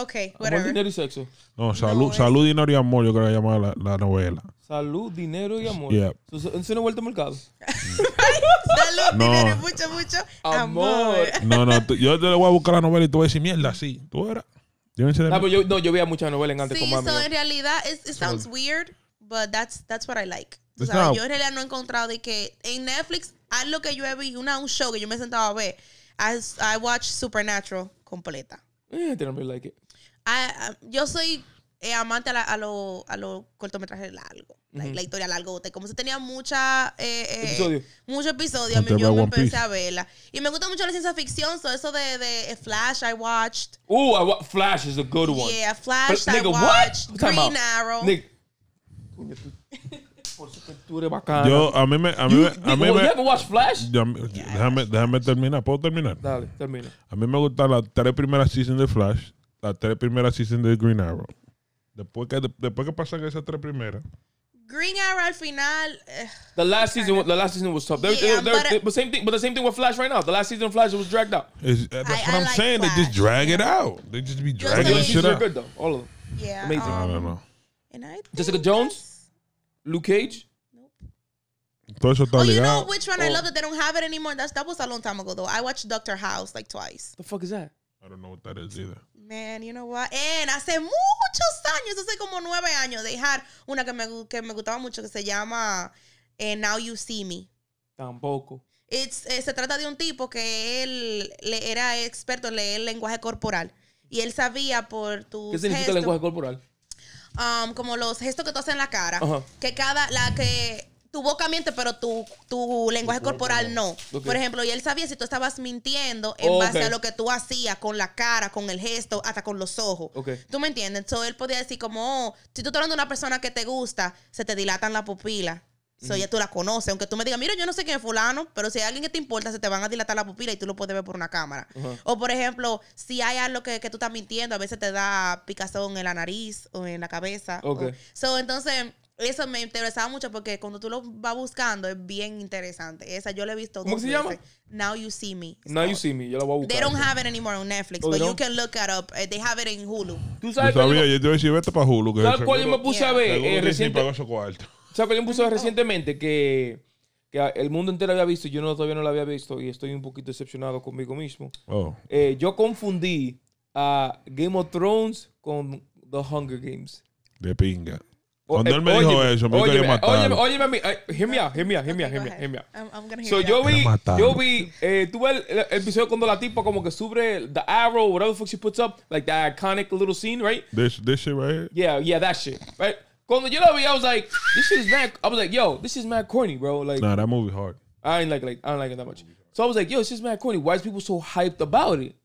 Ok, whatever. dinero y sexo. No, salud, salud, dinero y amor, yo creo que llamaba la, novela. Salud, dinero y amor. Eso no vuelta al mercado. Salud, dinero y mucho, mucho amor. No, no, yo te voy a buscar la novela y tú vas a decir, mierda, sí. Tú eras. Yo ah, pues yo, no, yo veía muchas novelas en antes Sí, con so en realidad it, it sounds weird, but that's that's what I like. yo en realidad no he encontrado de que en Netflix algo lo que yo he visto, una un show que yo me he sentado a ver. I, I watch Supernatural completa. Eh, didn't really like it. Ah, ah, yo soy eh, amante a, a los cortometrajes largos. La, la, historia largo como se tenía mucha eh, eh mucho a yo me empecé a verla y me gusta mucho la ciencia ficción eso de, de eh, Flash I watched oh Flash is a good one yeah Flash I watched what? Green Arrow Por Yo, a mí A mí, a mí me, ever Flash? déjame, déjame terminar. ¿Puedo terminar? Dale, termina. A mí me gustan las tres primeras seasons de Flash. las tres primeras seasons de Green Arrow. Después que, después que pasan esas tres primeras. Green Arrow al final. Eh, the last season, of, the last season was tough. They, they, they, but, the same thing, but the same thing with Flash right now. The last season of Flash was dragged out. Uh, that's I, what I am like saying. Flash. They just drag it out. They just be dragging just shit out. Good though, all of them. Yeah, amazing. Um, I don't um, know. And I Jessica Jones, Luke Cage. Nope. oh, you know which one oh. I love oh. that they don't have it anymore. That's that was a long time ago though. I watched Doctor House like twice. The fuck is that? I don't know what that is either. man, you know what? hace muchos años, hace como nueve años, dejar una que me, gustaba mucho que se llama eh, Now You See Me. Tampoco. Eh, se trata de un tipo que él era experto en leer lenguaje corporal. Y él sabía por tu. ¿Qué significa lenguaje corporal? Um, como los gestos que tú haces en la cara. Que cada. La que tu boca miente, pero tu, tu lenguaje corporal no. Por ejemplo, y él sabía si tú estabas mintiendo en base a lo que tú hacías con la cara, con el gesto, hasta con los ojos. ¿Tú me entiendes? Entonces él podía decir como, oh, si tú estás hablando de una persona que te gusta, se te dilatan las pupila. So, ya tú la conoces, aunque tú me digas, mira, yo no sé quién es fulano, pero si hay alguien que te importa, se te van a dilatar la pupila y tú lo puedes ver por una cámara. O por ejemplo, si hay algo que, tú estás mintiendo, a veces te da picazón en la nariz o en la cabeza. O, entonces eso me interesaba mucho porque cuando tú lo vas buscando es bien interesante. Esa yo la he visto. ¿Cómo se llama? Now You See Me. Now You See Me. Yo la voy a buscar. They don't have it anymore on Netflix, oh, but you can look it up. Eh, they have it in Hulu. Tú sabes. Yo sabía, yo te decía, vete para Hulu. Que ¿Sabes cuál yo me puse a ver? Eh, reciente, ¿Sabes cuál yo me puse a ver recientemente? Que, que el mundo entero había visto. y Yo todavía no la había visto y estoy un poquito decepcionado conmigo mismo. Oh. Eh, yo confundí a Game of Thrones con The Hunger Games. De pinga. Cuando eh, él me dijo óyeme, eso, me quería matar. Óyeme, óyeme, eh, hear me out, hear me so yo vi, yo vi, eh, tuve el, episodio cuando la tipa como que sube the arrow, whatever the fuck she puts up, like the iconic little scene, right? This, this shit right here? Yeah, yeah, that shit, right? Cuando yo lo vi, I was like, this is mad, I was like, yo, this is mad corny, bro. Like, nah, that movie hard. I ain't like, like, I don't like it that much. So I was like, yo, this is mad corny. Why is people so hyped about it?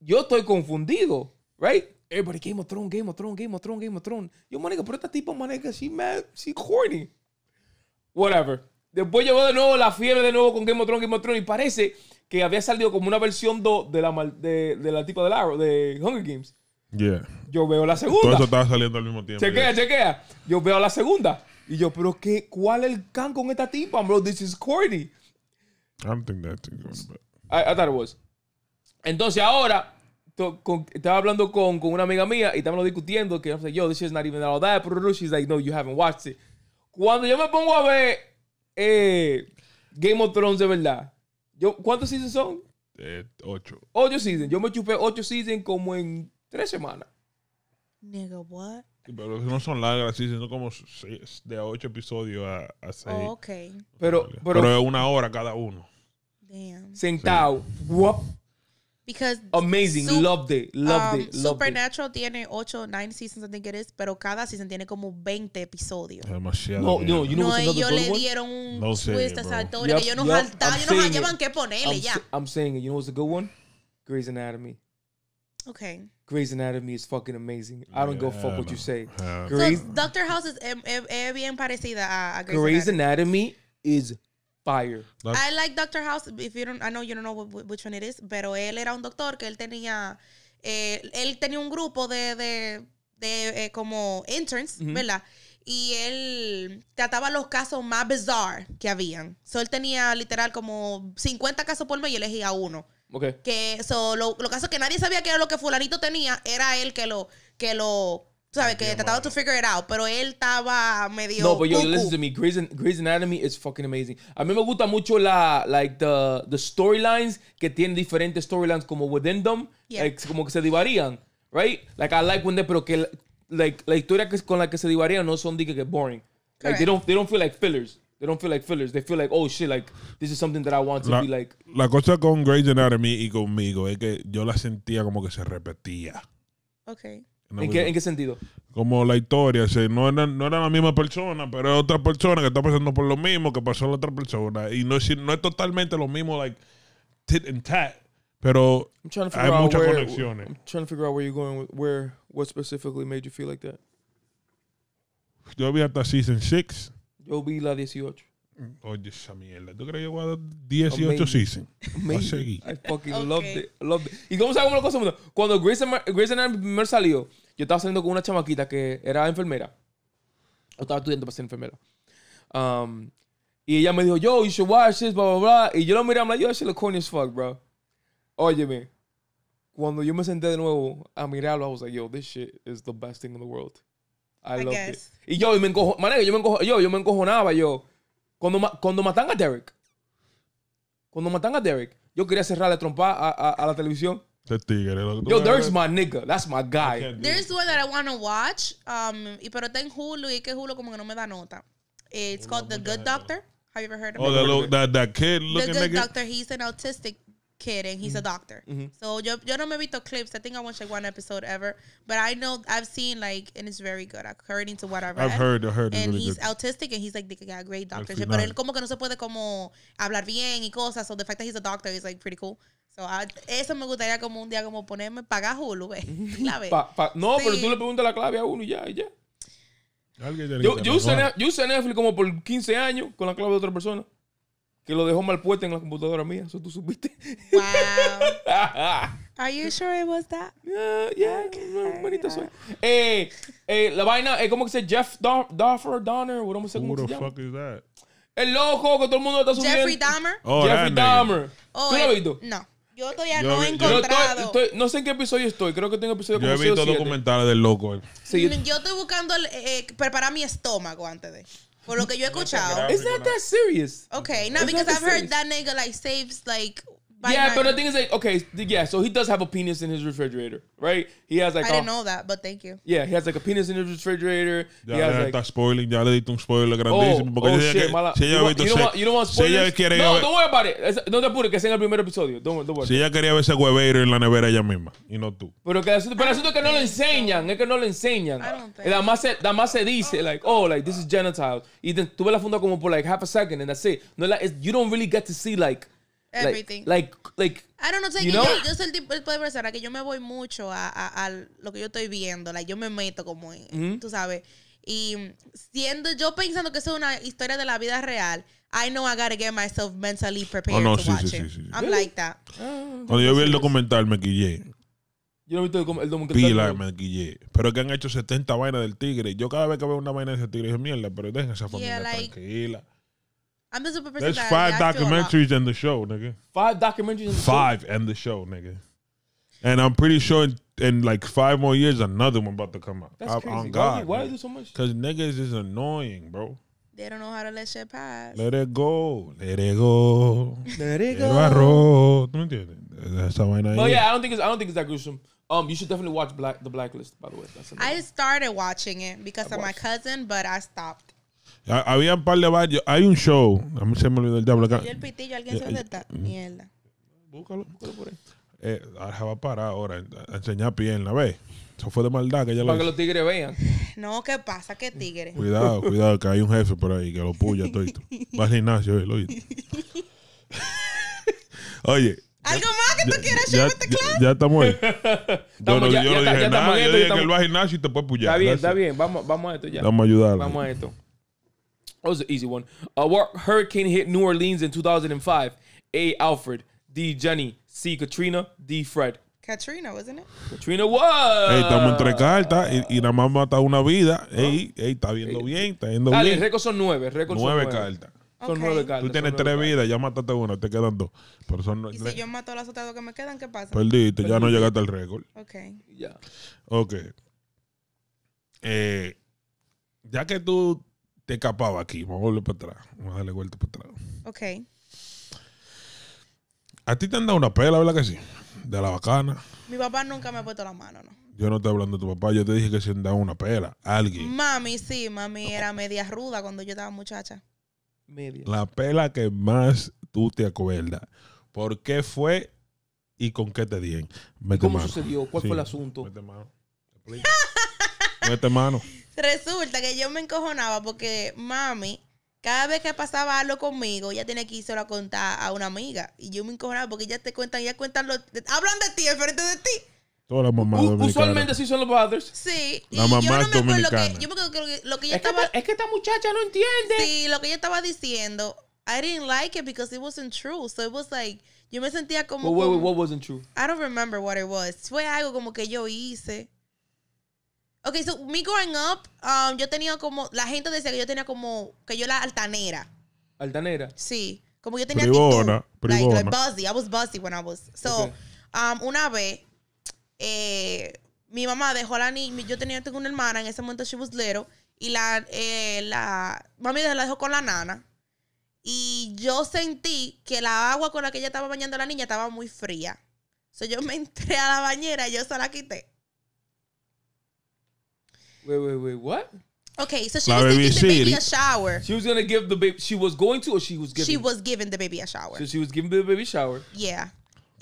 Yo estoy confundido, right? Everybody, Game of Thrones, Game of Thrones, Game of Thrones, Game of Thrones. Yo, maneca, pero esta tipo, maneca, she mad, she corny. Whatever. Después llegó de nuevo la fiebre de nuevo con Game of Thrones, Game of Thrones. Y parece que había salido como una versión 2 de la, de, de la tipa de la de Hunger Games. Yeah. Yo veo la segunda. Todo eso estaba saliendo al mismo tiempo. Chequea, chequea. Yo veo la segunda. Y yo, pero qué, ¿cuál es el can con esta tipa, bro? This is corny. I don't think that's going to I thought it was. Entonces ahora estaba hablando con, con, una amiga mía y estábamos discutiendo que yo like, yo, this is not even allowed that. Pero she's like, no, you haven't watched it. Cuando yo me pongo a ver eh, Game of Thrones de verdad, yo, ¿cuántos seasons son? Eh, ocho. Ocho seasons. Yo me chupé ocho seasons como en tres semanas. Nigga, what? Pero no son largas, sí, sino como seis, de ocho episodios a, a seis. Oh, Pero, pero, es una hora cada uno. Damn. Sentado. because amazing, su- loved it, loved um, it. Loved Supernatural it. tiene 8, 9 seasons, I think it is, pero cada season tiene como 20 episodios. Demasiado. No, no, you know no ellos le dieron un no twist a esa historia que hallaban que ponerle ya. I'm saying it. You know what's a good one? Grey's Anatomy. Okay. Grey's Anatomy is fucking amazing. I don't yeah, go fuck what you say. Yeah. Grey's, so Doctor House is eh, eh, bien parecida a, a Grey's, Grey's Anatomy. Anatomy is I like Doctor House. If you don't, I know you don't know which one it is, pero él era un doctor que él tenía, eh, él tenía un grupo de, de, eh, como interns, ¿verdad? Y él trataba los casos más bizarros que habían. So, él tenía literal como 50 casos por mes y elegía uno. Okay. Que solo lo, lo que nadie sabía que era lo que fulanito tenía, era él que lo, que lo sabes que trataba to figure it out, pero él estaba medio No, pero yo, listen to me. Grey's, Grey's, Anatomy is fucking amazing. A mí me gusta mucho la like the, the storylines que tienen diferentes storylines como within them, like, como que se divarían, right? Like I like when they pero que like la historia que, con la que se divarían no son de que, boring. Like they don't they don't feel like fillers. They don't feel like fillers. They feel like, oh shit, like this is something that I want to be like. La cosa con Grey's Anatomy y conmigo es que yo la sentía como que se repetía. Okay. ¿En qué, ¿En qué, sentido? Como la historia, no, no era la misma persona, pero es otra persona que está pasando por lo mismo que pasó la otra persona. Y no es, no es totalmente lo mismo, like tit and tat, pero hay muchas conexiones. I'm trying to figure out where you're going, where, what specifically made you feel like that. Yo vi hasta season 6. Yo vi la 18. Oye, esa mierda. ¿Tú crees que voy a 18 season. seasons? seguir. I fucking okay. Y cómo sabes cómo lo cosa Cuando Grey's Anatomy primero salió, yo estaba saliendo con una chamaquita que era enfermera. O estaba estudiando para ser enfermera. Um, y ella me dijo, yo, you should watch this, bla, bla, bla. Y yo la miré, I'm like, yo, that shit look corny as fuck, bro. Óyeme, cuando yo me senté de nuevo a mirarlo, I was like, yo, this shit is the best thing in the world. I, love it. Y yo, y me encojo, yo me encojo, yo, yo me encojonaba, yo. Cuando, cuando matan a Derek, cuando matan a Derek, yo quería cerrarle trompa a, a, a la televisión. Te tigre. Eh, Yo, there's my nigga. That's my guy. There's one that I want to watch. Um, y pero está en Hulu y que Hulu como que no me da nota. It's oh, called The Good Doctor. Have you ever heard of oh, it? Oh, that, that, that kid looking the good nigga? doctor. He's an autistic kid and he's a mm-hmm. doctor. Mm-hmm. So yo, yo no me he visto clips. I think I watched like one episode ever, but I know I've seen like and it's very good. According to what I've read, I've heard, I heard. And he's autistic and he's like they got great doctor. Pero él como que no se puede como hablar bien y cosas. So the fact that he's a doctor is like pretty cool. So, I, eso me gustaría como un día como ponerme pagar Hulu, mm-hmm. ve. Clave. no, pero tú le preguntas la clave a uno y ya, y ya. Yo, yo, usé, yo usé Netflix como por 15 años con la clave de otra persona que lo dejó mal puesto en la computadora mía. Eso tú supiste. Wow. Are you sure it was that? Yeah, yeah, manita soy. Eh, eh, la vaina, eh, ¿cómo que se dice? Jeff Doffer, Donner, cómo se llama. the fuck is that? El loco que todo el mundo está subiendo. Jeffrey Dahmer. Oh, Jeffrey Dahmer. Oh, ¿Tú lo has visto? No. Yo todavía no he encontrado. no sé en qué episodio estoy. Creo que tengo episodio Yo he visto documentales del loco. Eh. Yo estoy buscando eh, eh, preparar mi estómago antes de. Por lo que yo he escuchado. It's not that serious. Okay, now because I've heard that nigga like saves like yeah, Martin. but the thing is, like, okay, yeah, so he does have a penis in his refrigerator, right? He has like. I didn't know that, but thank you. Yeah, he has like a penis in his refrigerator. Ya, he has, ya like, está spoiling, ya le diste un spoiler oh, grandísimo. Oh, oh shit, mala. Si you, want, you, don't want, you don't want spoilers? Si no, ver... don't worry about it. Es, no te apures, que sea en el primer episodio. Don't, don't worry. Si ella quería ver ese hueveiro en la nevera ella misma, y no tú. Pero, que, pero el asunto es que no lo enseñan, es que no lo enseñan. Nada más se, nada más se dice, oh, like, oh, like, this is genitals. Y tú ves la funda como por like half a second, and that's it. No, like, you don't really get to see, like, Everything. Like, like, I don't know, Yo, soy el tipo, de persona que yo me voy mucho a, a, lo que yo estoy viendo. yo me meto como mm-hmm. tú sabes. Y siendo yo pensando que eso es una historia de la vida real, I know I gotta get myself mentally prepared oh, no, to sí, watch sí, it. Sí, I'm like that. Cuando yo vi el documental, me quillé. Yo no he visto el, documental. Pila, me Pero que han hecho 70 vainas del tigre. Yo cada vez que veo una vaina de ese tigre, dije, mierda, pero dejen esa familia tranquila. I'm the person There's that five documentaries and the show, nigga. Five documentaries. And five and the show, nigga. And I'm pretty sure in, in, like five more years, another one about to come out. That's I, crazy. On God, why, do you so much? Because niggas is annoying, bro. They don't know how to let shit pass. Let it go. Let it go. Let it go. That's how I know. But yeah, I don't think it's I don't think it's that gruesome. Um, you should definitely watch Black the Blacklist. By the way, I started watching it because I of watched. my cousin, but I stopped. Había un par de varios. Hay un show. A mí se me olvidó el diablo acá. Y el pitillo, alguien se eh, está. Eh, mm. Mierda. Búscalo, búscalo por ahí. Eh, ahora va a parar ahora a enseñar pierna, ve Eso fue de maldad que ella Para que los tigres vean. No, ¿qué pasa? ¿Qué tigres? Cuidado, cuidado, que hay un jefe por ahí que lo puya todo esto. Va al gimnasio, eh, lo oye. oye. ¿Algo más que tú quieras ya, este ya, ya, estamos ahí. yo no, ya, dije nada. Yo dije que él va al gimnasio y te puede pullar. Está bien, está bien. Vamos, vamos a esto ya. Vamos a ayudarlo. Vamos a esto. That was an easy one. Uh, hurricane hit New Orleans in 2005? A. Alfred. D. Jenny. C. Katrina. D. Fred. Katrina, wasn't it? Katrina was. Hey, estamos en tres cartas y, nada más mata una vida. Ey, está viendo eh, bien, está viendo Dale, bien. El récord son nueve. nueve, cartas. Son nueve cartas. Tú tienes tres vidas, ya mataste una, te quedan dos. Pero son ¿Y si yo mato las otras dos que me quedan, ¿qué pasa? Perdiste, ya no llegaste al récord. Ok. Ya. Ok. Eh, ya que tú te capaba aquí. Vamos a volver para atrás. Vamos a darle vuelta para atrás. Ok. A ti te han dado una pela, ¿verdad que sí? De la bacana. Mi papá nunca me ha puesto la mano, ¿no? Yo no estoy hablando de tu papá, yo te dije que se han dado una pela. Alguien. Mami, sí, mami era media ruda cuando yo estaba muchacha. Medio. La pela que más tú te acuerdas. ¿Por qué fue y con qué te dieron? ¿Cómo sucedió? ¿Cuál fue el asunto? Mete mano. Mete mano. Resulta que yo me encojonaba porque mami, cada vez que pasaba algo conmigo, ella tiene que irse a contar a una amiga. Y yo me encojonaba porque ella te cuentan, ella cuentan, lo, hablan de ti, enfrente de ti. Todas las mamás Usualmente sí son los brothers. Sí. y yo no me acuerdo que, yo que lo que yo es estaba... Que, es que esta muchacha no entiende. Sí, lo que yo estaba diciendo, I didn't like it because it wasn't true. So it was like, yo me sentía como... what wasn't true? I don't remember what it was. Fue algo como que yo hice Ok, so me growing up, um, yo tenía como. La gente decía que yo tenía como. Que yo era altanera. ¿Altanera? Sí. Como yo tenía. Privona, Privona. Like, buzzy. I was buzzy when I was. So, um, una vez. Eh, mi mamá dejó a la niña. Yo tenía tengo una hermana en ese momento, she was little. Y la. Eh, la mami la dejó con la nana. Y yo sentí que la agua con la que ella estaba bañando a la niña estaba muy fría. So, yo me entré a la bañera y yo se la quité. Wait, wait, wait. What? Okay, so she Not was giving the shady. baby a shower. She was gonna give the baby. She was going to, or she was giving. She was giving the baby a shower. So she was giving the baby a shower. Yeah,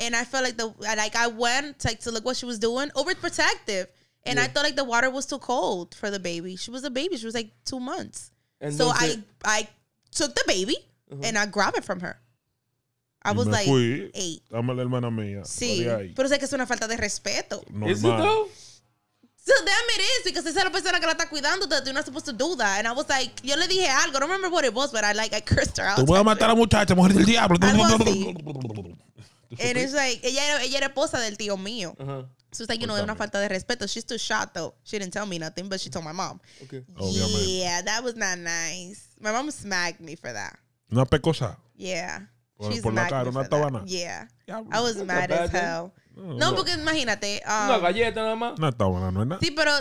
and I felt like the like I went like to look what she was doing, overprotective, and yeah. I thought like the water was too cold for the baby. She was a baby. She was like two months. And so I it. I took the baby uh-huh. and I grabbed it from her. I was like fui. eight. Dame la hermana mía. Sí, pero sé que es una falta de respeto. Normal. Is it though? So damn it is because esa es la persona que la está cuidando. That you're not supposed to do that. And I was like, yo le dije algo. I don't remember what it was, but I like I cursed her out. Te voy a matar a muchacha, mujer del diablo. And it's like ella era, ella era esposa del tío mío. Uh -huh. So it's like, you pues know, una falta de respeto. She's too shot, though. She didn't tell me nothing, but she told my mom. Okay. Obviamente. Yeah, that was not nice. My mom smacked me for that. Una pecosa. Yeah. Por, She's por la cara, una tabana. Yeah. I was mad as hell. No, porque imagínate. una um, galleta nada más. No está buena, no es nada. Sí, pero,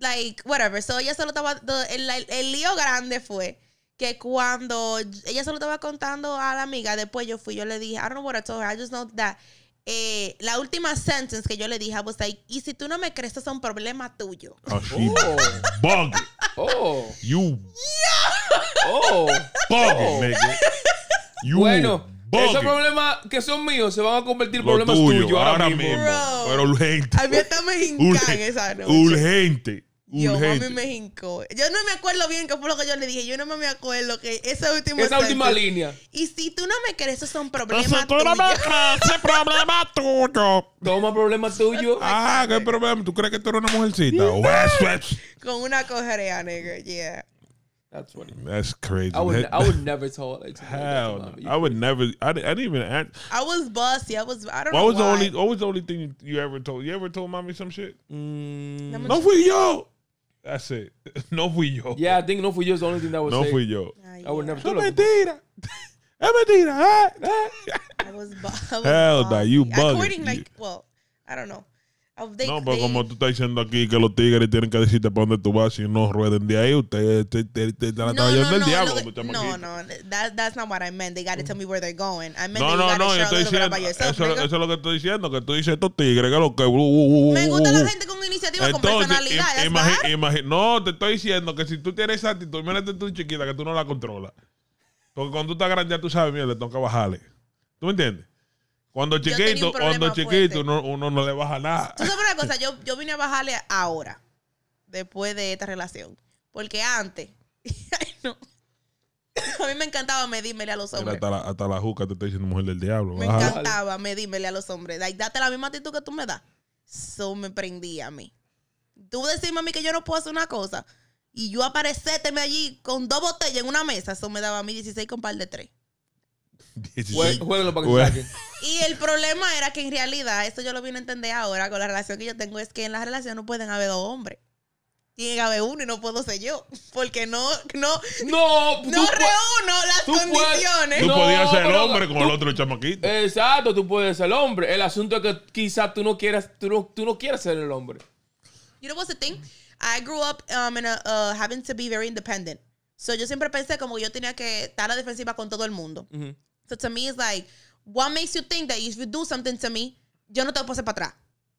like, whatever. So ella solo estaba. El, lío grande fue que cuando ella solo estaba contando a la amiga, después yo fui, yo le dije, I don't know what I told her, I just know that. Eh, la última sentence que yo le dije a vos y si tú no me crees, eso es un problema tuyo. Oh, oh. bug. Oh. You. Oh. Bug, oh. You bueno, esos problemas que son míos se van a convertir en problemas tuyos ahora, mismo. Pero urgente. mí está me urgente, esa noche. Urgente. Yo, mami me hincó. Yo no me acuerdo bien qué fue lo que yo le dije. Yo no me acuerdo que esa última Esa última línea. Y si tú no me crees esos son problemas si tuyos. No problema tuyo. Toma problemas tuyos Ah, qué problema. ¿Tú crees que tú eres una mujercita? Con una cojerea, nigga. Yeah. That's funny. That's crazy. I would, that, I would never tell hell. I would never. I, I didn't even ask. I was bossy. I was. I don't. What know was why. the only? What was the only thing you ever told? You ever told mommy some shit? Mm. No for yo. That's it. No for yo. Yeah, I think no for yo is the only thing that was. No for yo. Uh, yeah. I would never. Tell mentira. É mentira. I was. Bo- I was Hell, nah, you bugging. According, like, well, I don't know. no, pero como tú estás diciendo aquí que los tigres tienen que decirte para dónde tú vas y no rueden de ahí, ustedes te, te, te, la del diablo. no, no, that's not what I meant. They to mm. tell me where they're going. I meant no, no, no, yo estoy diciendo, eso, es lo que estoy diciendo, que tú dices estos tigres que lo que... Uh, uh, uh, me gusta la gente con iniciativa, con personalidad. Imagín, no, te estoy diciendo que si tú tienes esa actitud, imagínate tú chiquita que tú no la controlas. Porque cuando tú estás grande ya tú sabes, mira, le toca bajarle. ¿Tú me entiendes? Cuando chiquito, cuando chiquito uno, no le baja nada. Tú sabes una cosa, yo, vine a bajarle ahora, después de esta relación. Porque antes, A mí me encantaba medírmele a los hombres. Hasta la, juca te estoy diciendo mujer del diablo. Me encantaba medírmele a los hombres. date la misma actitud que tú me das. Eso me prendía a mí. Tú decís, a mí que yo no puedo hacer una cosa y yo aparecéteme allí con dos botellas en una mesa. Eso me daba a mí 16 con par de tres. Y el problema era que en realidad, esto yo lo vine a entender ahora con la relación que yo tengo, es que en la relación no pueden haber dos hombres. Tiene que haber uno y no puedo ser yo. Porque no, no, no, no reúno las condiciones. Tú podías ser el hombre con el otro chamaquito. Exacto, tú puedes ser el hombre. El asunto es que quizás tú no quieras, tú no, ser el hombre. You know what's the thing? I grew up um, in a, uh, having to be very independent. So yo siempre pensé como que yo tenía que estar a la defensiva con todo el mundo. So to me it's like, what makes you think that if you do something to me, yo no te voy a para atrás?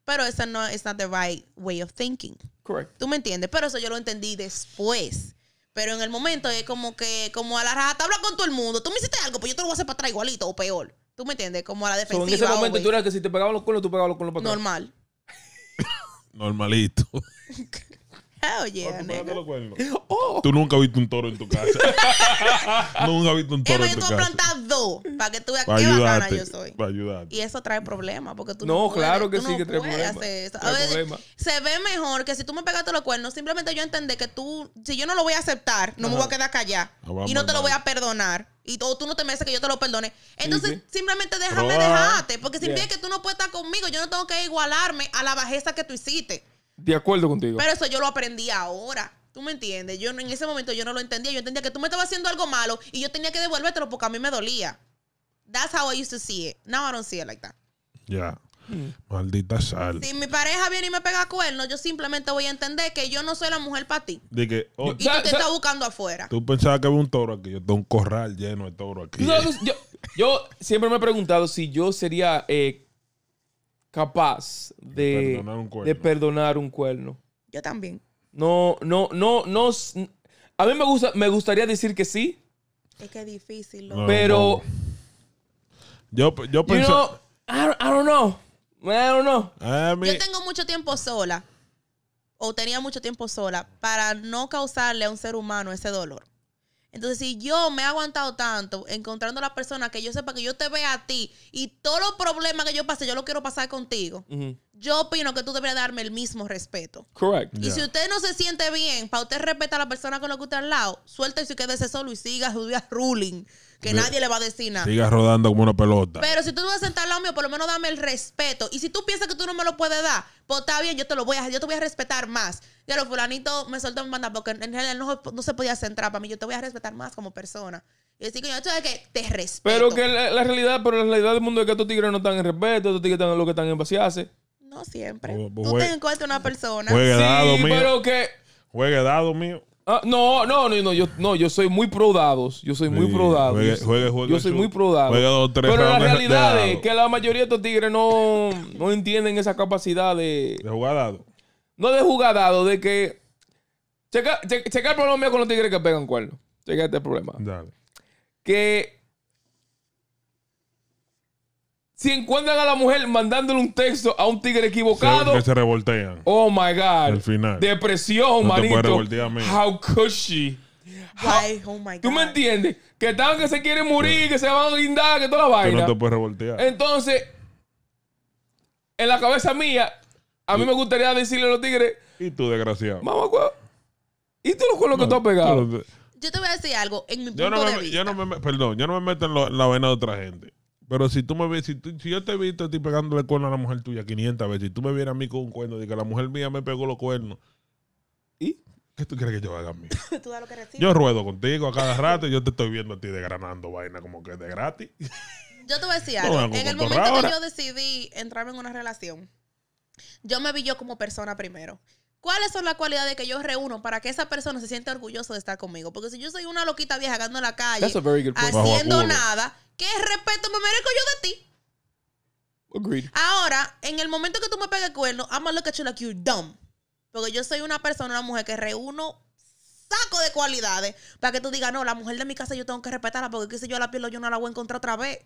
Pero esa no es not the right way of thinking. Correct. ¿Tú me entiendes? Pero eso yo lo entendí después. Pero en el momento es como que, como a la rata, habla con todo el mundo. Tú me hiciste algo, pues yo te lo voy a hacer para atrás igualito o peor. ¿Tú me entiendes? Como a la defensiva. So, en ese momento tú eras que si te pegaban los culos tú pegabas los culos para atrás. Normal. Normalito. Ah, oye, oh. Tú nunca viste un toro en tu casa. nunca viste un toro en tu casa. Yo plantar dos para que tú veas qué bacana yo soy. Para ayudarte. Y eso trae problemas porque tú no, no claro que sí que trae problemas. a se ve mejor que si tú me pegaste los cuernos, simplemente yo entendí que tú, si yo no lo voy a aceptar, no me voy a quedar callada ah, y no te lo voy a perdonar y tú, no te mereces que yo te lo perdone. Entonces, simplemente déjame dejarte, porque si yeah. que tú no puedes estar conmigo, yo no tengo que igualarme a la bajeza que tú hiciste. De acuerdo contigo. Pero eso yo lo aprendí ahora. ¿Tú me entiendes? Yo en ese momento yo no lo entendía. Yo entendía que tú me estabas haciendo algo malo y yo tenía que devolvértelo porque a mí me dolía. That's how I used to see it. Now I don't see it like that. Ya. Hmm. Maldita sal. Si mi pareja viene y me pega cuernos, yo simplemente voy a entender que yo no soy la mujer para ti. De que, oh, y tú te estás buscando afuera. Tú pensabas que había un toro aquí. Yo tengo un corral lleno de toro aquí. yo, siempre me he preguntado si yo sería eh, capaz de perdonar un cuerno. De perdonar un cuerno. Yo también. No, no, no, no. A mí me, gusta, me gustaría decir que sí. Es que es difícil. pero. Yo, yo I, don't, know. I don't know. Yo tengo mucho tiempo sola. O tenía mucho tiempo sola. Para no causarle a un ser humano ese dolor. Entonces, si yo me he aguantado tanto encontrando a la persona que yo sepa que yo te vea a ti y todos los problemas que yo pase yo lo quiero pasar contigo, yo opino que tú deberías darme el mismo respeto. Correcto. Y si usted no se siente bien, para usted respetar a la persona con la que usted al lado, suéltese y quédese solo y siga su ruling que nadie le va a decir nada. Siga rodando como una pelota. Pero si tú te vas a sentar al lado mío, por lo menos dame el respeto. Y si tú piensas que tú no me lo puedes dar, pues está bien, yo te lo voy a, yo te voy a respetar más. Ya fulanito me soltó mi banda porque en realidad no, se podía centrar para mí. Yo te voy a respetar más como persona. Y decir, yo esto es que te respeto. Pero que la, realidad, pero la realidad del mundo es que estos tigres no están en respeto, estos tigres están en lo que están en vaciarse. No siempre. tú te encuentras una persona. Juegue dado, mío. pero que... Juegue dado, mío. Ah, no, no, no, no, yo, no, yo soy muy pro dados. Yo soy muy sí, pro dados. yo soy muy pro dados. Pero la realidad es que la mayoría de estos tigres no, no entienden esa capacidad de. De jugar No de jugadado de que. checa el problema con los tigres que pegan cuernos. Checa este problema. Dale. Que si encuentran a la mujer mandándole un texto a un tigre equivocado. se revoltean. Oh my God. Depresión, no marito. How could she? How, oh my God. ¿Tú me entiendes? Que están que se quieren morir, que se van a guindar, que toda la vaina. no te puedes revoltear. Entonces, en la cabeza mía, a mí me gustaría decirle a los tigres. Y tú, desgraciado. Mamá, ¿Y tú los lo que tú has pegado? Yo te voy a decir algo en mi punto de vista. Yo no me, perdón, yo no me meto en la vena de otra gente. Pero si tú me ves, si, tú, si yo te he visto a ti pegándole cuerno a la mujer tuya 500 veces, si tú me vieras a mí con un cuerno de que la mujer mía me pegó los cuernos, ¿y qué tú quieres que yo haga a mí? Yo ruedo contigo a cada rato y yo te estoy viendo a ti desgranando vaina como que de gratis. yo te voy a decir algo. en el momento que yo decidí entrarme en una relación, yo me vi yo como persona primero. ¿Cuáles son las cualidades que yo reúno para que esa persona se sienta orgullosa de estar conmigo? Porque si yo soy una loquita vieja andando en la calle, haciendo nada, ¿qué respeto me merezco yo de ti? Agreed. Ahora, en el momento que tú me pegas el cuerno, I'm a look at you like you're dumb. Porque yo soy una persona, una mujer que reúno saco de cualidades para que tú digas, no, la mujer de mi casa yo tengo que respetarla porque si yo la pierdo, yo no la voy a encontrar otra vez.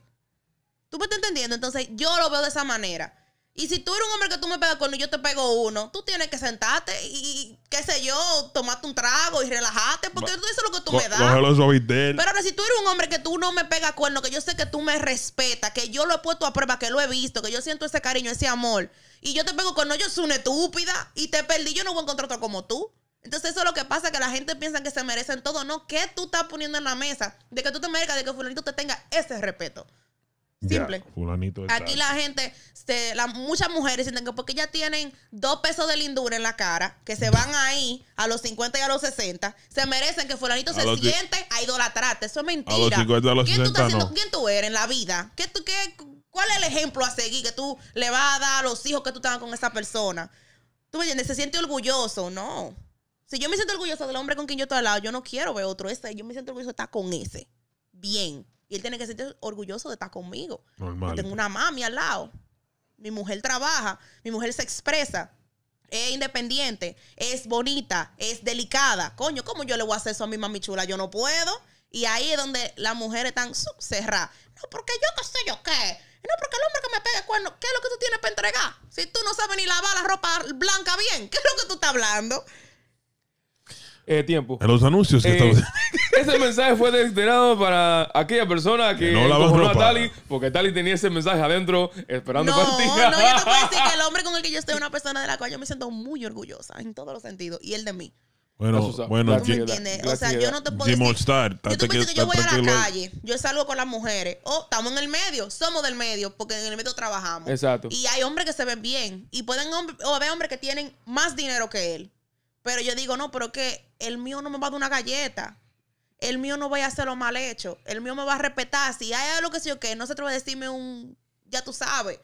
¿Tú me estás entendiendo? Entonces, yo lo veo de esa manera. Y si tú eres un hombre que tú me pegas cuerno y yo te pego uno, tú tienes que sentarte y, qué sé yo, tomarte un trago y relajarte, porque eso es lo que tú me das. Pero ahora, si tú eres un hombre que tú no me pegas cuerno, que yo sé que tú me respetas, que yo lo he puesto a prueba, que lo he visto, que yo siento ese cariño, ese amor, y yo te pego cuerno, yo soy una estúpida y te perdí, yo no voy a encontrar otro como tú. Entonces eso es lo que pasa, que la gente piensa que se merecen todo. No, ¿qué tú estás poniendo en la mesa? De que tú te merezcas, de que fulanito te tenga ese respeto. Simple. Aquí la gente, muchas mujeres sienten que porque ya tienen dos pesos de lindura en la cara, que se van ahí a los 50 y a los 60, se merecen que fulanito se siente a idolatrarte. Eso es mentira. ¿Quién tú eres en la vida? ¿Qué, qué, ¿Cuál es el ejemplo a seguir que tú le vas a dar a los hijos que tú tengas con esa persona? ¿Tú me entiendes? Se siente orgulloso, ¿no? Si yo me siento orgulloso del hombre con quien yo estoy al lado, yo no quiero ver otro ese. Yo me siento orgulloso de estar con ese. Bien. Y él tiene que sentirse orgulloso de estar conmigo. Normal. Yo tengo una mami al lado. Mi mujer trabaja, mi mujer se expresa, es independiente, es bonita, es delicada. Coño, ¿cómo yo le voy a hacer eso a mi mami Yo no puedo. Y ahí es donde las mujeres están cerradas. No, porque yo qué sé yo qué. No, porque el hombre que me pega cuerno, ¿qué es lo que tú tienes para entregar? Si tú no sabes ni lavar la ropa blanca bien, ¿qué es lo que tú estás hablando? eh, tiempo. En los anuncios eh, Ese mensaje fue destinado para aquella persona que, que no la a Tali, porque Tali tenía ese mensaje adentro esperando no, para ti. No, yo te puedo decir que el hombre con el que yo estoy es una persona de la cual yo me siento muy orgullosa en todos los sentidos, y él de mí. Bueno, bueno, O sea, yo no te puedo yo que yo voy a la calle, yo salgo con las mujeres. O estamos en el medio, somos del medio, porque en el medio trabajamos. Exacto. Y hay hombres que se ven bien. Y pueden o haber hombres que tienen más dinero que él. Pero yo digo, no, pero que el mío no me va a dar una galleta. El mío no voy a hacer lo mal hecho. El mío me va a respetar. Si hay algo que sé yo que no se atreve a decirme un, ya tú sabes,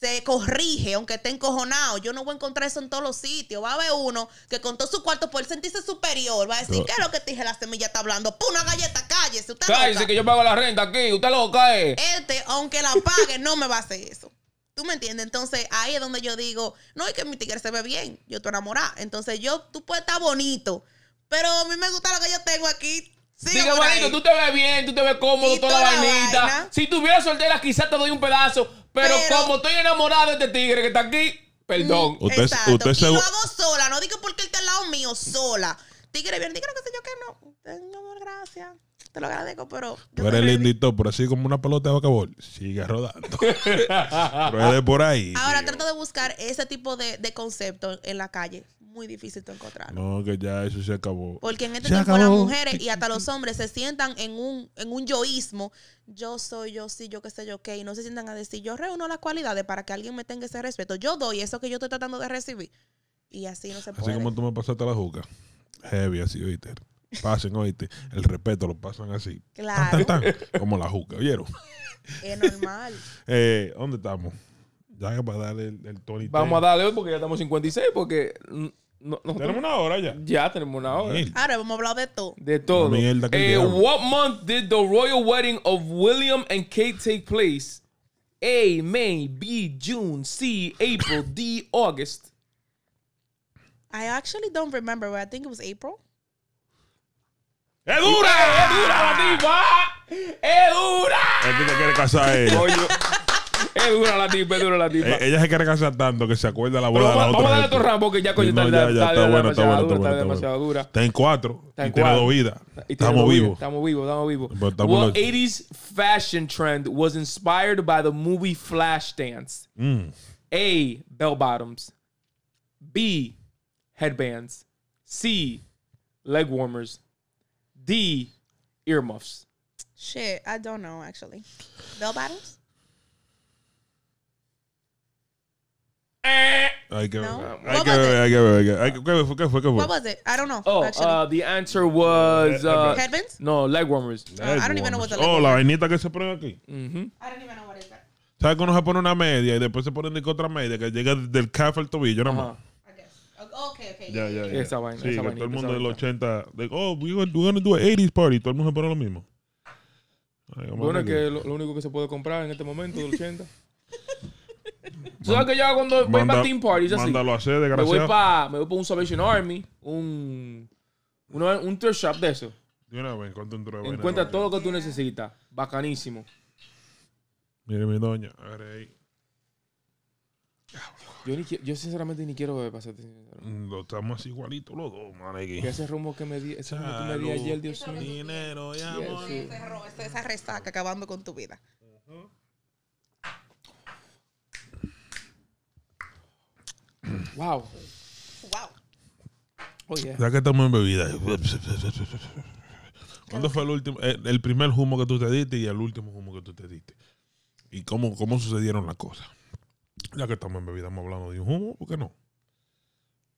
se corrige, aunque esté encojonado. Yo no voy a encontrar eso en todos los sitios. Va a haber uno que con todo su cuarto por sentirse superior va a decir, ¿qué es lo que te dije? La semilla está hablando. ¡Pum! Una galleta, cállese. cállese que yo pago la renta aquí. Usted lo eh. Este, aunque la pague, no me va a hacer eso. ¿Tú me entiendes? Entonces ahí es donde yo digo, no, es que mi tigre se ve bien, yo estoy enamorada. Entonces yo, tú puedes estar bonito, pero a mí me gusta lo que yo tengo aquí. Diga, bonito, tú te ves bien, tú te ves cómodo, toda, la vainita. Si tuviera soltera, quizás te doy un pedazo, pero, como estoy enamorada de este tigre que está aquí, perdón. Mm, usted, usted y lo hago sola, no digo porque él está al lado mío, sola. Tigre bien, tigre que sé yo, que no. Señor, gracias. Te lo agradezco, pero. Tú eres lindito, pero así como una pelota de vacabool, sigue rodando. de por ahí. Ahora trato de buscar ese tipo de, concepto en la calle muy difícil de encontrar. No, que ya eso se acabó. Porque en este tiempo las mujeres y hasta los hombres se sientan en un, en un yoísmo. Yo soy, yo sí, yo qué sé, yo qué. Y no se sientan a decir, yo reúno las cualidades para que alguien me tenga ese respeto. Yo doy eso que yo estoy tratando de recibir. Y así no se puede. Así como tú me pasaste la juca heavy así, oíste. Pasen, oíste. El respeto lo pasan así. Claro. como la juca, ¿oyeron? Es normal. Eh, ¿Dónde estamos? Ya que para darle el, el Vamos a darle hoy porque ya estamos 56, porque tenemos una hora ya. Ya tenemos una hora. Ahora vamos a hablar de todo. De todo. Mierda, eh, what month did the royal wedding of William and Kate take place? A, May, B, June, C, April, D, August. I actually don't remember. But I think it was April. ¡Es dura! ¡Es dura la tipa! ¡Es dura! quiere casar ella. Es dura la tipa, es dura la tipa. Eh, ella se quiere casar tanto que se acuerda la boda de la otra. Vamos a darle ya coño está, está, está está demasiado dura. Está en cuatro y tiene dos vidas. Estamos vivos. Estamos vivos, estamos vivos. What 80s fashion trend was inspired by the movie Flashdance? Mm. A. Bell bottoms. B headbands. C, leg warmers. D, earmuffs. Shit, I don't know actually. Bell bottoms? I go. No? I go. I go. I go. I go. Go for. Go for. What was it? I don't know. Oh, uh, actually. uh, the answer was uh, headbands. No, leg warmers. Leg uh, I don't warmers. even know what the. leg Oh, warmer. la vainita que se ponen aquí. Mm-hmm. I don't even know what is that. ¿Sabes cuando se pone una media y después se pone otra media que llega del calf al tobillo nada más? Uh-huh. ok, ok. Ya, ya, ya. Esa vaina. Sí, todo el mundo del 80, de, oh, we're gonna, we're do an 80s party. Todo el mundo se pone lo mismo. bueno, es que lo, único que se puede comprar en este momento del 80. ¿Tú sabes que yo cuando voy para Team Parties así? Mándalo a hacer, gracia. Me voy para me voy para un Salvation Army, un, un, un thrift shop de eso. De una vez, encuentra un trueno. Encuentra todo lo que tú necesitas. Bacanísimo. Mire mi doña, a ver ahí. Yo, sinceramente ni quiero beber, para mm, Lo estamos igualitos los dos, manequín. ese rumbo que me di, ese rumbo que me di ayer, Dios mío. Dinero, ya, esa- resaca acabando con tu vida. Wow. Wow. Ya que estamos en bebida. ¿Cuándo fue el último, el, el primer humo que tú te diste y el último humo que tú te diste? ¿Y cómo, cómo sucedieron las cosas? Ya que estamos en bebida, estamos hablando de un humo, ¿por qué no?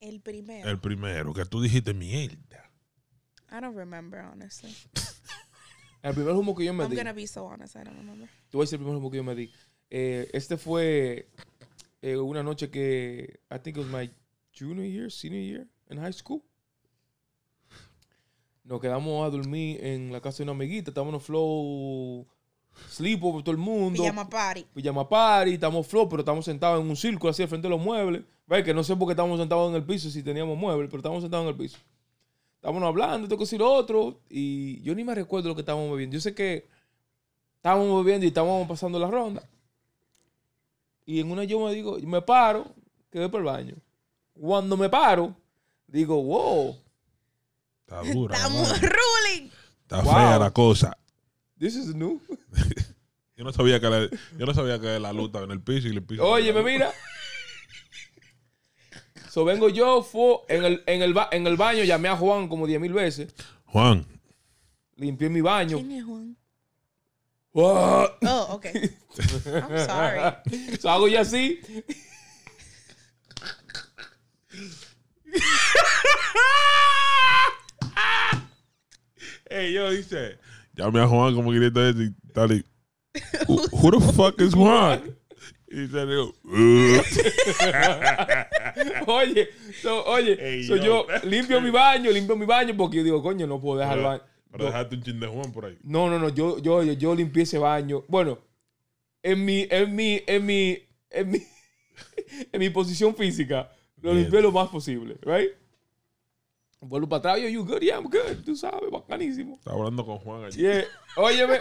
El primero. El primero, que tú dijiste mierda. I don't remember, honestly. el primer humo que yo me di. I'm gonna be so honest, I don't remember. el primer humo que yo me di. Eh, este fue eh, una noche que, I think it was my junior year, senior year in high school. Nos quedamos a dormir en la casa de una amiguita. Estábamos en flow Sleepover, todo el mundo. Pijama party. Pijama party, estamos flow, pero estamos sentados en un círculo así al frente de los muebles. Ve que no sé por qué estamos sentados en el piso si teníamos muebles, pero estamos sentados en el piso. Estábamos hablando, tengo que decir otro. Y yo ni me recuerdo lo que estábamos bebiendo. Yo sé que estábamos bebiendo y estábamos pasando la ronda. Y en una yo me digo, me paro, quedé por el baño. Cuando me paro, digo, wow. Está Estamos ruling. Está fea la cosa. This yo no sabía que era yo no sabía que la luta en el piso Oye, me mira. So vengo yo, fue en el, en, el, baño, llamé a Juan como diez mil veces. Juan. Limpié mi baño. ¿Quién es Juan? Ah. Oh, ok. I'm sorry. So hago yo así. Hey yo dice llamé a Juan como quería estar y tal. Who, the fuck is Juan? Y se uh". oye, oye, yo. limpio mi baño, limpio mi baño porque yo digo, coño, no puedo dejar el baño. Pero dejate un ching de Juan por ahí. No, no, no, yo, yo, yo, limpié ese baño. Bueno, en mi, en mi, en mi, en mi, en mi posición física, lo limpié lo más posible, ¿right? Vuelvo para atrás. Yo, you good? Yeah, I'm good. Tú sabes, bacanísimo. Estaba hablando con Juan allí. Yeah. Óyeme.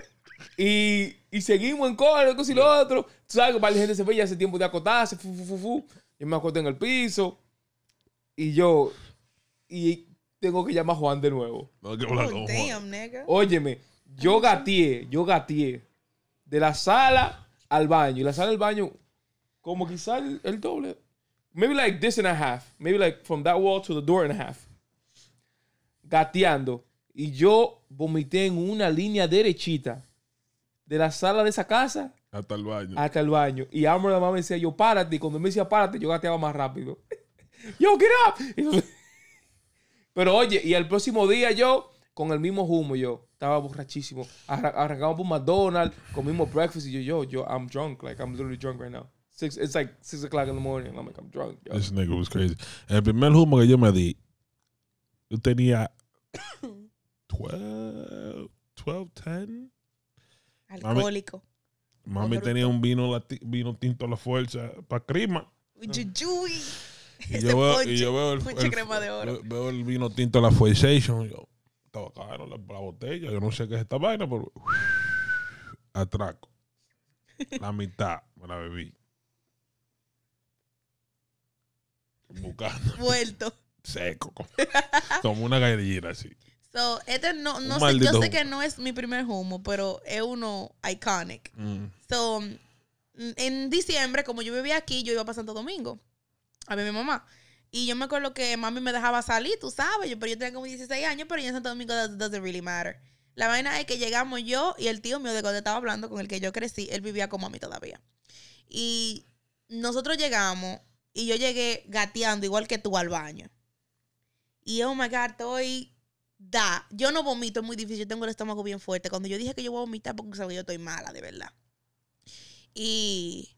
y, y, seguimos en cola, cosa y lo otro. Tú sabes que para la gente se fue ya hace tiempo de acotarse. Fu, fu, fu, fu. Yo me acoté en el piso. Y yo... Y tengo que llamar a Juan de nuevo. No, que hablar oh, con Juan. Óyeme. Yo gateé. Yo gateé. De la sala al baño. Y la sala al baño... Como quizás el doble maybe like this and a half, maybe like from that wall to the door and a half, gateando. Y yo vomité en una línea derechita de la sala de esa casa hasta el baño. Hasta el baño. Y Amor la mamá me decía, yo párate. Y cuando me decía párate, yo gateaba más rápido. yo, get up. pero oye, y al próximo día yo, con el mismo humo, yo estaba borrachísimo. Arrancamos por McDonald's, comimos breakfast y yo, yo, yo, I'm drunk. Like, I'm literally drunk right now. Es it's like six o'clock in the morning. I'm like, I'm drunk. Yo. This nigga was crazy. El primer humo que yo me di, yo tenía 12, 12 10. Alcohólico. Mami, tenía un vino, vino tinto a la fuerza para crema. Y yo, veo, y yo veo, el, crema de oro. veo el vino tinto a la fuerza Yo, estaba caro la, la botella. Yo no sé qué es esta vaina, pero. Atraco. La mitad me la bebí. Buscando. Vuelto. Seco. Como una gallina así. So, este no, no sé, yo sé que no es mi primer humo, pero es uno iconic. Mm. So, mm, en diciembre, como yo vivía aquí, yo iba para Santo Domingo a ver a mi mamá. Y yo me acuerdo que mami me dejaba salir, tú sabes, yo, pero yo tenía como 16 años, pero ya en Santo Domingo doesn't really matter. La vaina es que llegamos yo y el tío mío de cuando estaba hablando, con el que yo crecí, él vivía con mami todavía. Y nosotros llegamos y yo llegué gateando igual que tú al baño. Y oh my God, estoy da. Yo no vomito, es muy difícil. Yo tengo el estómago bien fuerte. Cuando yo dije que yo voy a vomitar, porque sabía que yo estoy mala, de verdad. Y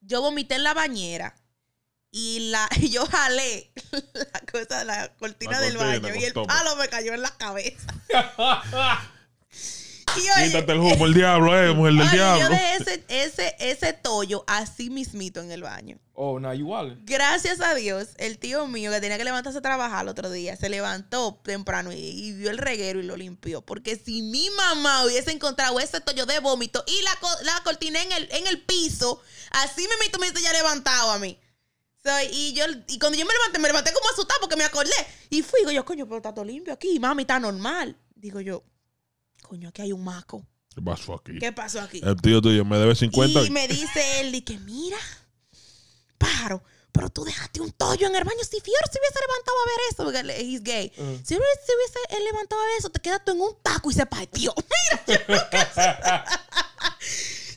yo vomité en la bañera. Y la, yo jalé la cosa, de la cortina del baño. Y el palo me cayó en la cabeza. Quítate el humo, el diablo, eh, mujer del diablo. ese, ese, ese tollo así mismito en el baño. Oh, no, igual. Gracias a Dios, el tío mío que tenía que levantarse a trabajar el otro día, se levantó temprano y, vio el reguero y lo limpió. Porque si mi mamá hubiese encontrado ese toyo de vómito y la, la cortina en el, en el piso, así mismito me ya levantado a mí. y yo y cuando yo me levanté, me levanté como asustado porque me acordé. Y fui, digo yo, coño, pero está todo limpio aquí, mami, está normal. Digo yo, coño, aquí hay un maco. ¿Qué pasó aquí? ¿Qué pasó aquí? El tío tuyo me debe 50. Y me dice él, y que mira, pájaro, pero tú dejaste un tollo en el baño. Si Fior se hubiese levantado a ver eso, es gay. Ah. Si se hubiese levantado a ver eso, te quedas tú en un taco y se partió. Mira, yo nunca...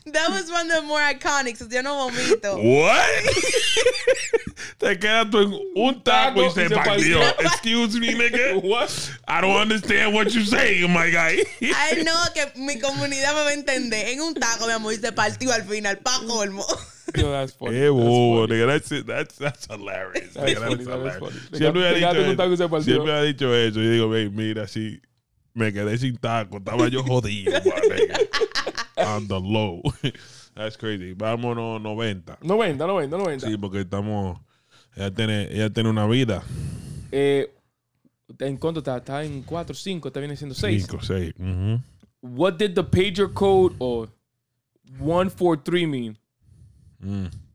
That was one of the more iconic. Yo no vomito. What? Te quedas tú en un taco y se partió. Excuse me, nigga. What? I don't understand what you're saying, my guy. I know que mi comunidad me va a entender. En un taco, mi amor, y se partió al final. Pa' colmo. Yo, that's funny. Qué nigga. That's, that's, that's hilarious. That's, nigga, funny, that's hilarious. Funny. Siempre, ha dicho eso. Siempre ha dicho eso. Yo digo, mira, sí me quedé sin taco. Estaba yo jodido, On the low. That's crazy. Vámonos 90. 90, 90, 90. Sí, porque estamos. Ella tiene, una vida. Eh, ¿En cuánto está? Está en 4, 5, está viene siendo 6. 5, 6. What did the pager code or 143 mean?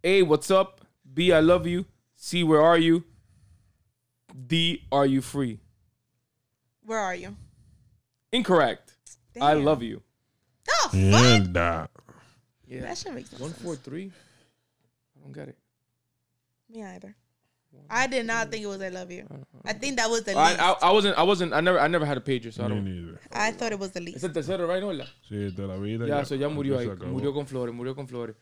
A, mm. what's up? B, I love you. C, where are you? D, are you free? Where are you? Incorrect. Damn. I love you. Oh, fuck. Yeah, nah. yeah. That should make sense. One four three. I don't get it. Me either. I did not think it was I love you. I think that was the I, I, I, wasn't. I wasn't. I never. I never had a pager, so I don't. Neither. I thought it was the least. Es el tercero, right, Nola? Sí, de la vida. Ya, ya so ya murió ahí. Murió con flores. Murió con flores.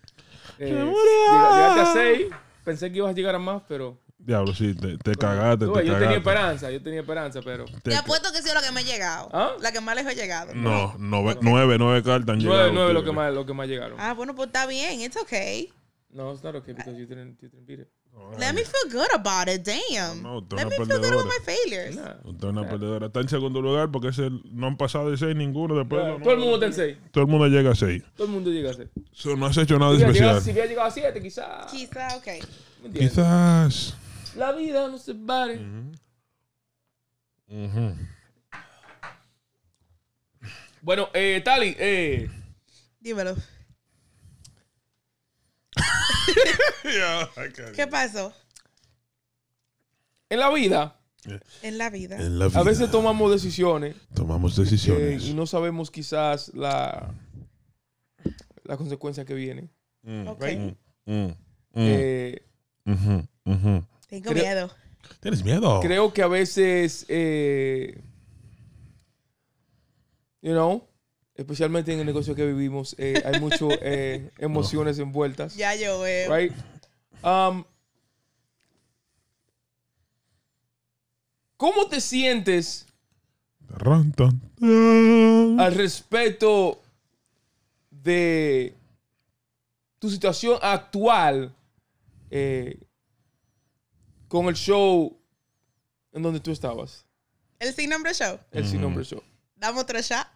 Eh, murió. Llegaste a seis. Pensé que ibas a llegar a más, pero Diablo, sí, te, te cagaste. yo tenía esperanza, yo tenía esperanza, pero. Te, apuesto que sí es lo que me ha llegado. ¿Ah? La que más lejos ha llegado. No, nueve, nueve, nueve cartas han llegado. Nueve, nueve lo que, más, lo que más llegaron. Ah, bueno, pues está bien, it's okay. No, está not okay because you didn't, you beat it. Let me feel good about it, damn. No, Let me perdedora. feel good about my failures. No, usted es una no. perdedora. Está en segundo lugar porque no han pasado de seis ninguno. Después todo el mundo está en seis. Todo el mundo llega a seis. Todo el mundo llega a seis. no has hecho nada especial. si hubiera llegado a siete, quizás. Quizás, ok. Quizás. La vida no se pare. Bueno, eh, Tali, eh. Dímelo. ¿Qué pasó? En la vida. En la, vida. A veces tomamos decisiones. Tomamos eh, decisiones. y no sabemos quizás la, la consecuencia que viene. Mm. Okay. Mm. mm. mm. Tengo miedo. Tienes miedo. Creo que a veces, eh, you know, especialmente en el negocio que vivimos, eh, hay muchas eh, emociones envueltas. Ya yo veo. Right? Um, ¿Cómo te sientes al respecto de tu situación actual eh, con el show en donde tú estabas. El Sin Nombre Show. El Sin Nombre Show. Damos otro shot.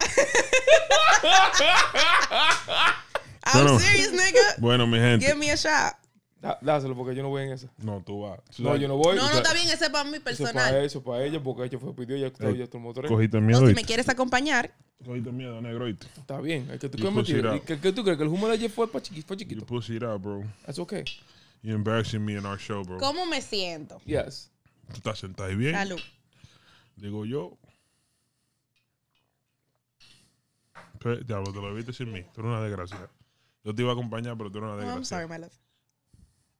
I'm Bueno. serious, nigga. Bueno, mi gente. Give me a shot. dáselo porque yo no voy en esa. No, tú vas. No, yo no voy. No, no, está bien, ese es para mí Eso para eso, para ella, porque ella fue pidió, ya está ya tomó tres. Cogiste miedo, No, si me quieres acompañar, Cogiste miedo, negroito. Está bien. tú, ¿qué, tú crees? Que el humo de ayer fue, para chiqui- fue You chiquito. it out, bro. That's okay me in our show, bro. ¿Cómo me siento? Yes. Tú estás sentada bien. Salud. Digo yo. te lo viste sin mí. Tú eres una desgracia. Yo te iba a acompañar, pero tú eres una desgracia. I'm sorry, my love.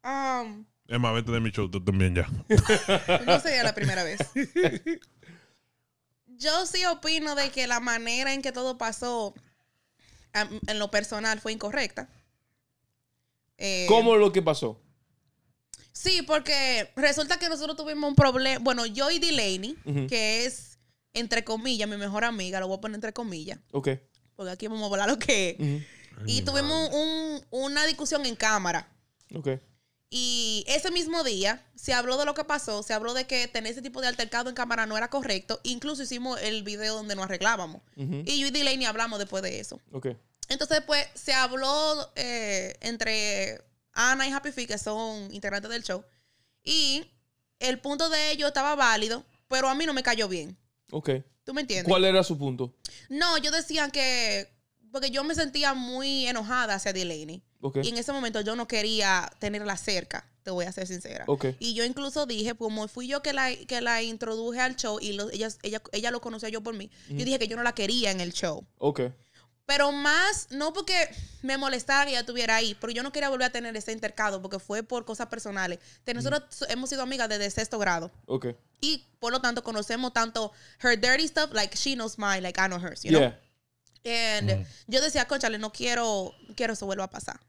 Um, es más, vete de mi show tú también ya. no sería la primera vez. Yo sí opino de que la manera en que todo pasó en lo personal fue incorrecta. Eh, ¿Cómo lo que pasó? Sí, porque resulta que nosotros tuvimos un problema. Bueno, yo y Delaney, que es, entre comillas, mi mejor amiga, lo voy a poner entre comillas. Ok. Porque aquí vamos a volar lo que Y tuvimos una discusión en cámara. Ok. Y ese mismo día se habló de lo que pasó, se habló de que tener ese tipo de altercado en cámara no era correcto. Incluso hicimos el video donde nos arreglábamos. Y yo y Delaney hablamos después de eso. Ok. Entonces, pues, se habló eh, entre Ana y Happy Feet, que son integrantes del show. Y el punto de ellos estaba válido, pero a mí no me cayó bien. Ok. ¿Tú me entiendes? ¿Cuál era su punto? No, yo decía que. Porque yo me sentía muy enojada hacia Delaney. Y en ese momento yo no quería tenerla cerca, te voy a ser sincera. Okay. Y yo incluso dije, como fui yo que la, que la introduje al show y ella, ella, lo conocía yo por mí, yo dije que yo no la quería en el show. Okay. Pero más, no porque me molestara que ya estuviera ahí, porque yo no quería volver a tener ese intercado, porque fue por cosas personales. Nosotros hemos sido amigas desde sexto grado. Ok. Y por lo tanto conocemos tanto her dirty stuff, like she knows mine, like I know hers, you know? And mm. yo decía, conchale, no quiero, quiero eso vuelva a pasar.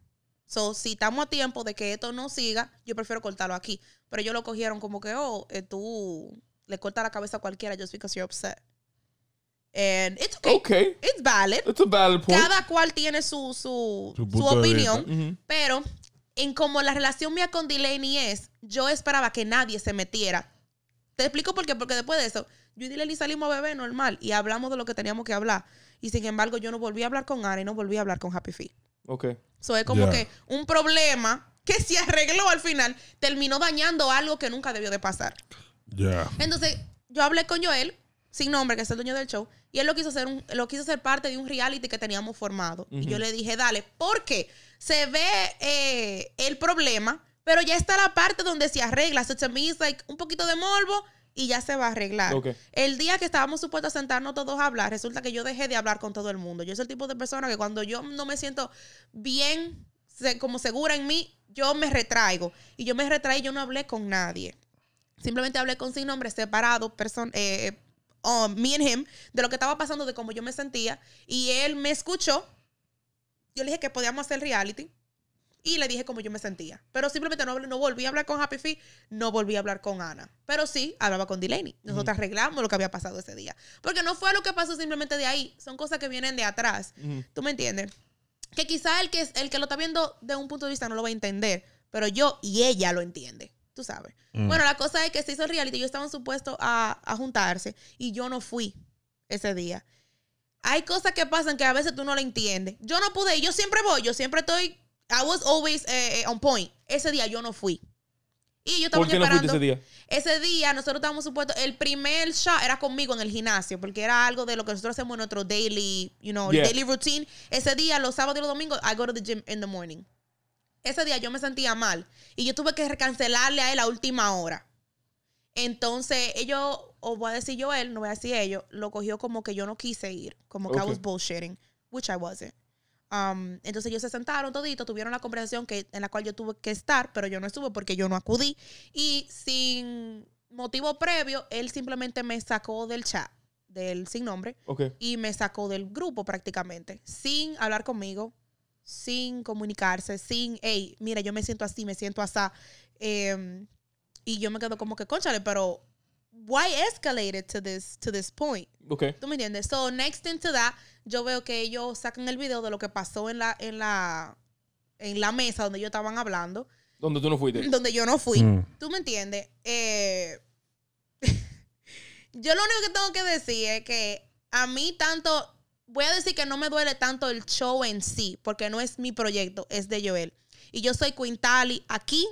So, si estamos a tiempo de que esto no siga, yo prefiero cortarlo aquí. Pero ellos lo cogieron como que, oh, eh, tú le cortas la cabeza a cualquiera just because you're upset. And it's okay. It's valid. It's Cada cual tiene su, su, su, opinión. Pero en como la relación mía con Delaney es, yo esperaba que nadie se metiera. Te explico por qué. Porque después de eso, yo y Delaney salimos a beber normal y hablamos de lo que teníamos que hablar. Y sin embargo, yo no volví a hablar con Ari. no volví a hablar con Happy Feet. Ok. So es como que un problema que se arregló al final terminó dañando algo que nunca debió de pasar. Ya. Entonces, yo hablé con Joel, sin nombre, que es el dueño del show, y él lo quiso hacer, lo quiso hacer parte de un reality que teníamos formado. Y yo le dije, dale, porque se ve eh, el problema, pero ya está la parte donde se arregla. Se me like, un poquito de morbo y ya se va a arreglar. El día que estábamos supuestos a sentarnos todos a hablar, resulta que yo dejé de hablar con todo el mundo. Yo soy el tipo de persona que cuando yo no me siento bien, como segura en mí, yo me retraigo. Y yo me retraí, yo no hablé con nadie. Simplemente hablé con sin nombre, separado, persona eh, um, me and him, de lo que estaba pasando, de cómo yo me sentía. Y él me escuchó. Yo le dije que podíamos hacer reality. Y le dije cómo yo me sentía. Pero simplemente no, no volví a hablar con Happy Fee, no volví a hablar con Ana. Pero sí, hablaba con Delaney. Nosotros arreglamos lo que había pasado ese día. Porque no fue lo que pasó simplemente de ahí. Son cosas que vienen de atrás. ¿Tú me entiendes? Que quizá el que, el que lo está viendo de un punto de vista no lo va a entender. Pero yo y ella lo entiende tú sabes. Mm. Bueno, la cosa es que se hizo reality, yo estaban supuesto a, a juntarse y yo no fui ese día. Hay cosas que pasan que a veces tú no lo entiendes. Yo no pude, yo siempre voy, yo siempre estoy, I was always eh, eh, on point. Ese día yo no fui. Y yo estaba esperando. ese día? nosotros estábamos supuestos, el primer shot era conmigo en el gimnasio, porque era algo de lo que nosotros hacemos en nuestro daily, you know, daily routine. Ese día, los sábados y los domingos, I go to the gym in the morning ese día yo me sentía mal y yo tuve que recancelarle a él a última hora. Entonces, ellos, o voy a decir yo él, no voy a decir ellos, lo cogió como que yo no quise ir, como que I was bullshitting, which I wasn't. Um, entonces ellos se sentaron todito tuvieron la conversación que, en la cual yo tuve que estar, pero yo no estuve porque yo no acudí. Y sin motivo previo, él simplemente me sacó del chat, del sin nombre, y me sacó del grupo prácticamente, sin hablar conmigo, sin comunicarse, sin, hey, mira, yo me siento así, me siento así. Em, y yo me quedo como que, conchale, pero why escalated to this, to this point? ¿Tú me entiendes? So, next into that, yo veo que ellos sacan el video de lo que pasó en la, en la, en la mesa donde ellos estaban hablando. Donde tú no fuiste. Donde yo no fui. Mm. ¿Tú me entiendes? Eh, yo lo único que tengo que decir es que a mí tanto voy a decir que no me duele tanto el show en sí, porque no es mi proyecto, es de Joel. Y yo soy Quintali aquí,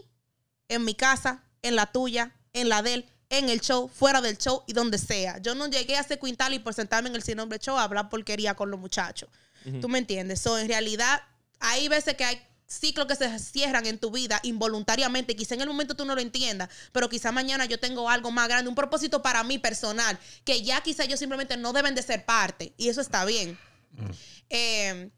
en mi casa, en la tuya, en la de él, en el show, fuera del show y donde sea. Yo no llegué a ser Quintali por sentarme en el sin nombre show a hablar porquería con los muchachos. ¿Tú me entiendes? So, en realidad, hay veces que hay ciclos que se cierran en tu vida involuntariamente. Quizá en el momento tú no lo entiendas, pero quizá mañana yo tengo algo más grande, un propósito para mí personal, que ya quizá ellos simplemente no deben de ser parte. Y eso está bien. Mm. Em,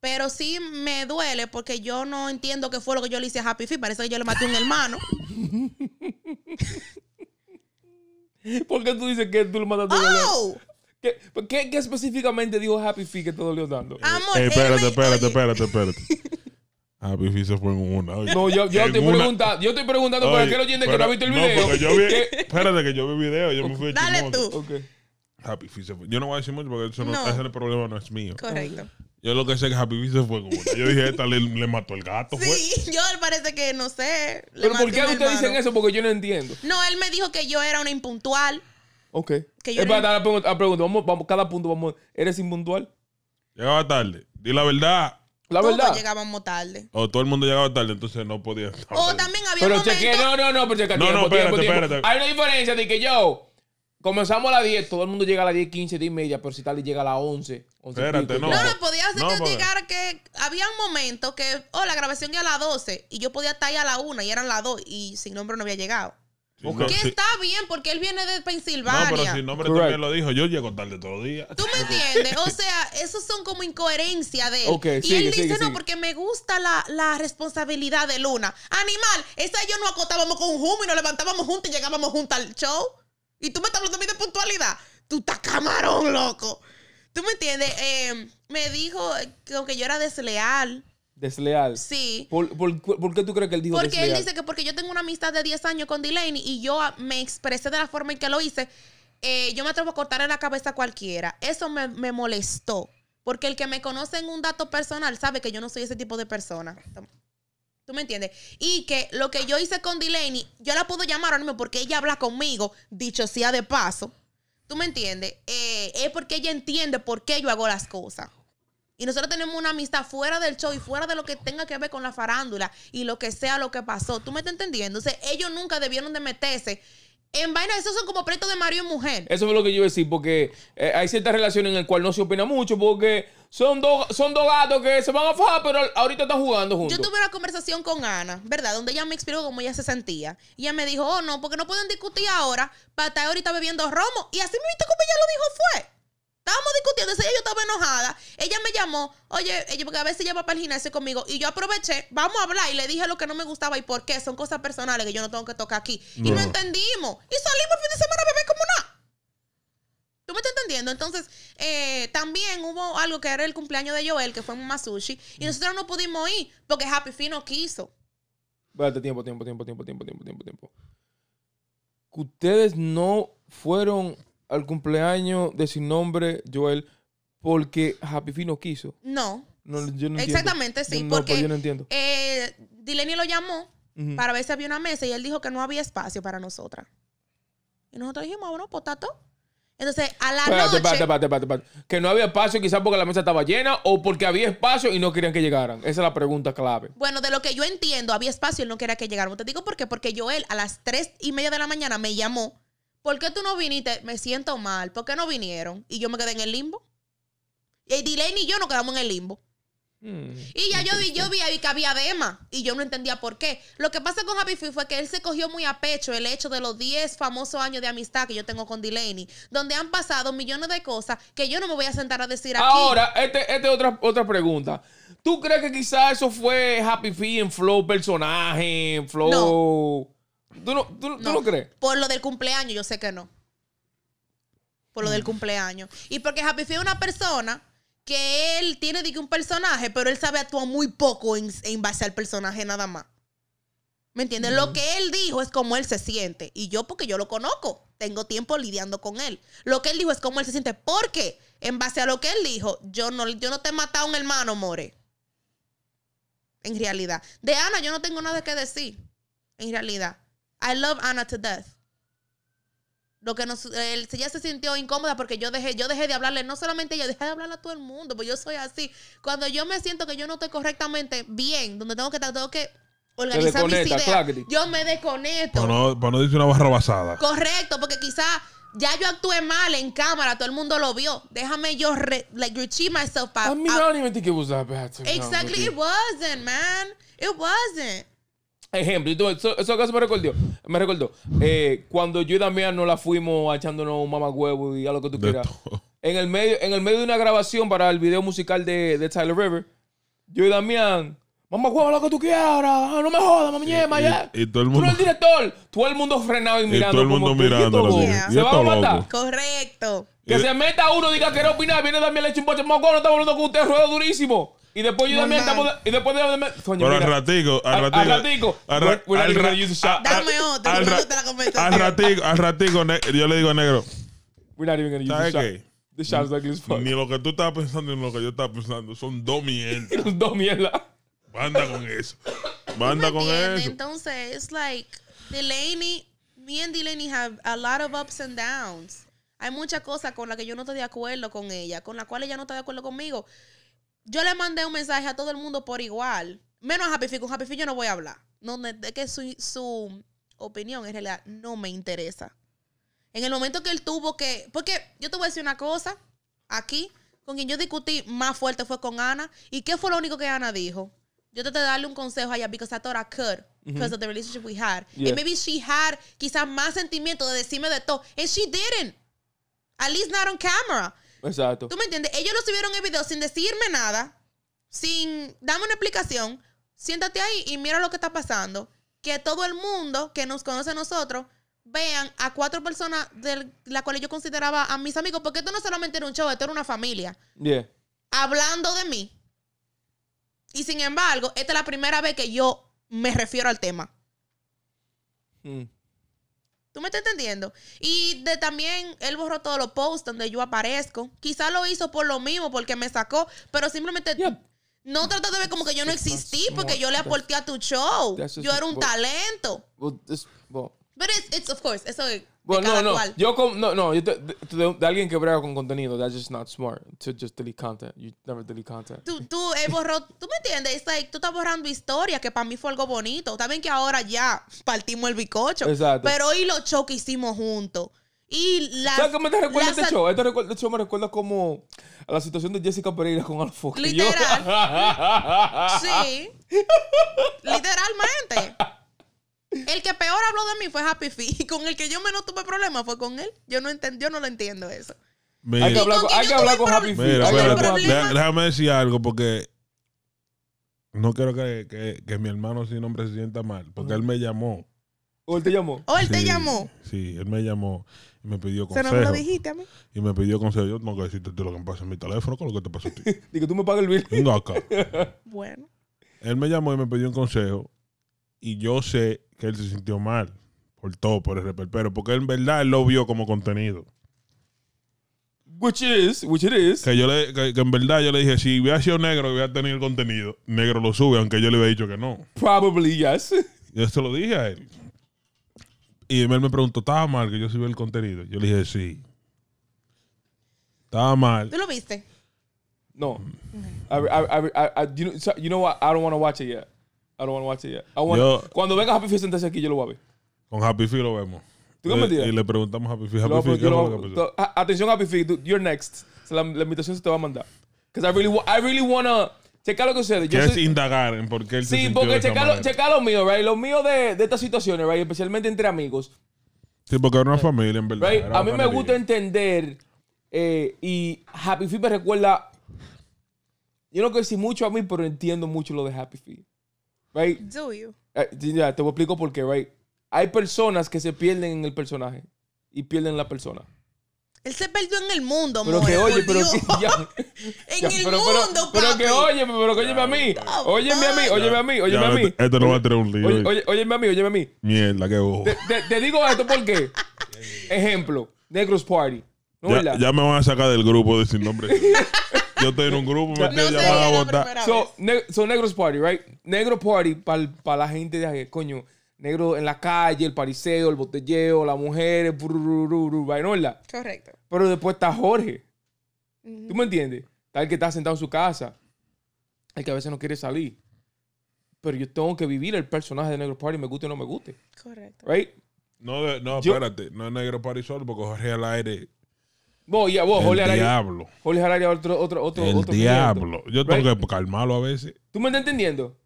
pero sí me duele porque yo no entiendo qué fue lo que yo le hice a Happy Feet. Parece que yo le maté a un hermano. ¿Por qué tú dices que tú le mataste a un hermano? Oh. ¿Qué, específicamente dijo Happy Feet que te dolió tanto? Amor, espérate, espérate, espérate, espérate. Happy Feet se fue en una. No, yo, yo estoy preguntando, yo estoy preguntando por para aquel oyente que no ha visto el video. Espera espérate que yo vi el video, yo me fui Dale tú. Happy Feet se fue. Yo no voy a decir mucho porque eso no, ese es el problema no es mío. Correcto. Yo lo que sé es que Happy Feet se fue con una. Yo dije, esta le, mató el gato. Sí, yo parece que no sé. Le pero ¿por qué ustedes dicen eso? Porque yo no entiendo. No, él me dijo que yo era una impuntual. Ok. es para la pregunta, vamos, vamos, cada punto, vamos. ¿Eres impuntual? Llegaba tarde. Di la verdad. La Todos verdad. llegábamos tarde. O todo el mundo llegaba tarde, entonces no podía. Estar o también había Pero momentos... cheque, no, no, no, pero cheque, no, tiempo, no, espérate, tiempo, espérate. Tiempo. Hay una diferencia de que yo comenzamos a las 10, todo el mundo llega a las 10, 15, 10 y media, pero si tal llega a las 11. 11 espérate, no. No, no, podía ser no, que llegar que había un momento que, oh, la grabación ya a las 12 y yo podía estar ahí a las 1 y eran las 2 y sin nombre no había llegado. Okay. está bien porque él viene de Pensilvania. No, pero si el nombre también lo dijo, yo llego tarde todo el ¿Tú me entiendes? O sea, esos son como incoherencia de él. y él dice, no, porque me gusta la, responsabilidad de Luna. Animal, esa y yo nos acotábamos con un humo y nos levantábamos juntos y llegábamos juntos al show. Y tú me estás hablando a mí de puntualidad. Tú estás camarón, loco. ¿Tú me entiendes? Eh, me dijo que aunque yo era desleal Desleal. Sí. ¿Por, qué tú crees que él dijo porque Porque él dice que porque yo tengo una amistad de 10 años con Delaney y yo ah, me expresé de la forma en que lo hice, eh, yo me atrevo a cortarle la cabeza a cualquiera. Eso me, molestó. Porque el que me conoce en un dato personal sabe que yo no soy ese tipo de persona. ¿Tú me entiendes? Y que lo que yo hice con Delaney, yo la puedo llamar ahora mismo porque ella habla conmigo, dicho sea de paso. ¿Tú me entiendes? Eh, es porque ella entiende por qué yo hago las cosas. Y nosotros tenemos una amistad fuera del show y fuera de lo que tenga que ver con la farándula y lo que sea lo que pasó. ¿Tú me estás entendiendo? sea, ellos nunca debieron de meterse en vaina, esos son como pretos de Mario y mujer. Eso es lo que yo iba a decir, porque eh, hay ciertas relaciones en las cuales no se opina mucho, porque son dos, son dos gatos que se van a fajar, pero ahorita están jugando juntos. Yo tuve una conversación con Ana, ¿verdad? Donde ella me explicó cómo ella se sentía. Y ella me dijo, oh, no, porque no pueden discutir ahora para estar ahorita bebiendo romo. Y así mismo como ella lo dijo fue. Estábamos discutiendo, esa día yo estaba enojada. Ella me llamó, oye, ella, porque a veces ella va para el gimnasio conmigo. Y yo aproveché, vamos a hablar. Y le dije lo que no me gustaba y por qué. Son cosas personales que yo no tengo que tocar aquí. Y no entendimos. Y salimos el fin de semana bebé como nada. ¿Tú me estás entendiendo? Entonces, eh, también hubo algo que era el cumpleaños de Joel, que fue en Masushi. Y nosotros no pudimos ir porque Happy Fino no quiso. Espérate, tiempo, tiempo, tiempo, tiempo, tiempo, tiempo, tiempo, tiempo. ustedes no fueron al cumpleaños de sin nombre, Joel, porque Happy Fee no quiso. No. yo no Exactamente, sí. Pues, porque yo no entiendo. Eh, Dileni lo llamó para ver si había una mesa y él dijo que no había espacio para nosotras. Y nosotros dijimos, ah, bueno, potato. Pues, Entonces, a la noche... espérate, espérate. que no había espacio quizás porque la mesa estaba llena o porque había espacio y no querían que llegaran. Esa es la pregunta clave. Bueno, de lo que yo entiendo, había espacio y él no quería que llegaran. Te digo por qué. Porque Joel a las tres y media de la mañana me llamó ¿Por qué tú no viniste? Me siento mal. ¿Por qué no vinieron? Y yo me quedé en el limbo. Y Delaney y yo nos quedamos en el limbo. Hmm. y ya yo vi, yo vi que había Dema y yo no entendía por qué. Lo que pasa con Happy Fee fue que él se cogió muy a pecho el hecho de los 10 famosos años de amistad que yo tengo con Delaney, donde han pasado millones de cosas que yo no me voy a sentar a decir Ahora, aquí. Ahora, esta este, este otra, pregunta. ¿Tú crees que quizás eso fue Happy Fee en flow personaje, flow... ¿Tú no, crees? Por lo del cumpleaños, yo sé que no. Por lo del cumpleaños. Y porque Happy fue es una persona que él tiene de un personaje, pero él sabe actuar muy poco en, base al personaje nada más. ¿Me entiendes? Lo que él dijo es cómo él se siente. Y yo, porque yo lo conozco, tengo tiempo lidiando con él. Lo que él dijo es cómo él se siente. Porque en base a lo que él dijo, yo no, yo no te he matado a un hermano, More. En realidad. De Ana, yo no tengo nada que decir. En realidad. I love Anna to death. Lo que no, él, ella se sintió incómoda porque yo dejé, yo dejé de hablarle, no solamente ella, dejé de hablarle a todo el mundo, porque yo soy así. Cuando yo me siento que yo no estoy correctamente bien, donde tengo que tengo que organizar mis ideas, yo me desconecto. Para no, no decir una barra basada. Correcto, porque quizás ya yo actué mal en cámara, todo el mundo lo vio. Déjame yo re, like cheat myself back. I don't even think it was that bad. Exactly, it wasn't, man. It wasn't. Ejemplo, eso, eso acaso me recordó. Me recordó. Eh, cuando yo y Damián nos la fuimos echándonos un mamagüevo y a lo que tú quieras. En el, medio, en el medio de una grabación para el video musical de, Tyler River, yo y Damián, a lo que tú quieras, ah, no me jodas, mami, ya. Y, todo el mundo. Tú el director. Todo el mundo frenado y mirando. todo el mundo mirando. ¿Se va a matar? Correcto. Que se meta uno, diga que no opina, viene también le echa un moco, no está volando con usted, ruedo durísimo. Y después yo también estamos. Y después de. también. Pero al ratico, al ratico. Al ratico. Al ratico. Al ratico, al yo le digo negro. We're not even use the The Ni lo que tú estás pensando ni lo que yo estaba pensando. Son dos mierdas. dos mierdas. Banda con eso. Banda con eso. Entonces, it's like, Delaney, me and Delaney have a lot of ups and downs. Hay muchas cosas con las que yo no estoy de acuerdo con ella, con las cuales ella no está de acuerdo conmigo. Yo le mandé un mensaje a todo el mundo por igual, menos a Happy Feet. Con Happy Feet yo no voy a hablar. No, de que su, su opinión en realidad no me interesa. En el momento que él tuvo que. Porque yo te voy a decir una cosa aquí. Con quien yo discutí más fuerte fue con Ana. ¿Y qué fue lo único que Ana dijo? Yo traté de darle un consejo a ella because I thought I could. Because of the relationship we had. maybe she had quizás más sentimiento de decirme de todo. And she didn't. At least not on camera. Exacto. ¿Tú me entiendes? Ellos lo subieron el video sin decirme nada, sin darme una explicación. Siéntate ahí y mira lo que está pasando. Que todo el mundo que nos conoce a nosotros vean a cuatro personas de las cuales yo consideraba a mis amigos, porque esto no solamente era un show, esto era una familia. Yeah. Hablando de mí. Y sin embargo, esta es la primera vez que yo me refiero al tema. Mm me está entendiendo? Y de, también él borró todos los posts donde yo aparezco. Quizá lo hizo por lo mismo, porque me sacó, pero simplemente no trata de ver como que yo no existí, porque yo le aporté a tu show. Yo era un talento. Pero, of course, eso es no, no. Yo como no, no, de, alguien que con contenido, that's just not smart to just delete content. You never delete content. Tú, tú eh, tú me entiendes, like, tú estás borrando historias que para mí fue algo bonito. Saben que ahora ya partimos el bicocho. Exacto. Pero hoy los shows que hicimos juntos. Y las, ¿Sabes qué me te recuerda este show? Este, este, show me recuerda como a la situación de Jessica Pereira con Alfonso. Literal. sí. Literalmente. El que peor habló de mí fue Happy Fee. Y con el que yo menos tuve problemas fue con él. Yo no, no lo entiendo eso. hay que hablar con, hay que hablar Happy Feet. déjame decir algo porque no quiero que, que, que mi hermano sin nombre se sienta mal. Porque él me llamó. ¿O él te llamó? ¿O él te llamó? Sí, él me llamó y me pidió consejo. ¿Se no lo dijiste a mí? Y me pidió consejo. Yo tengo que decirte lo que me pasa en mi teléfono con lo que te pasó a ti. Digo, tú me pagas el bill. Venga acá. bueno. Él me llamó y me pidió un consejo. Y yo sé que él se sintió mal por todo, por el reperpero, porque en verdad él lo vio como contenido. Which is, which it is. Que yo le, que, en verdad yo le dije, si hubiera sido negro, hubiera tenido el contenido, negro lo sube, aunque yo le hubiera dicho que no. Probably yes. Yo se lo dije a él. Y él me preguntó, ¿estaba mal que yo subí el contenido? Yo le dije, sí. Estaba mal. ¿Tú lo viste? No. you know what? I don't want to watch it yet. I don't want to watch it I cuando venga Happy Feet sentarse aquí, yo lo voy a ver. Con Happy Feet lo vemos. ¿Tú eh, Y le preguntamos a Happy Feet, Happy atención, Happy Feet, you're next. la, invitación se te va a mandar. Because I really, I really wanna checar lo que sucede. Yo Quieres indagar en por qué Sí, porque checa lo, mío, right? Lo mío de, estas situaciones, right? Especialmente entre amigos, Sí, porque es una familia, en verdad. A mí me gusta entender eh, y Happy Feet me recuerda. Yo no decir mucho a mí, pero entiendo mucho lo de Happy Feet right? Do eh, you? te explico por qué, right? Hay personas que se pierden en el personaje y pierden la persona. Él se perdió en el mundo, Pero que oye, pero que, En el pero, mundo, pero, que oye, pero que óyeme a mí. Óyeme a mí, óyeme a este- mí, óyeme a mí. Esto no va a tener un lío. Oye, oye, óyeme a mí, óyeme a mí. Mierda, qué ojo. Te, digo esto porque, ejemplo, Negros Party. ¿no ya, ya, me van a sacar del grupo de sin nombre. yo estoy en un grupo, me estoy llamando a votar. So, Negros Party, right? Negro Party para la gente de coño. Negro en la calle, el pariseo, el botelleo, las mujeres, vainola. Correcto. Pero después está Jorge. ¿Tú me entiendes? Tal que está sentado en su casa. El que a veces no quiere salir. Pero yo tengo que vivir el personaje de Negro Party, me guste o no me guste. Correcto. Right? No, no, espérate. No es Negro Party solo, porque Jorge al aire vos, el Diablo. otro, otro, El diablo. Yo tengo que calmarlo a veces. ¿Tú me estás entendiendo?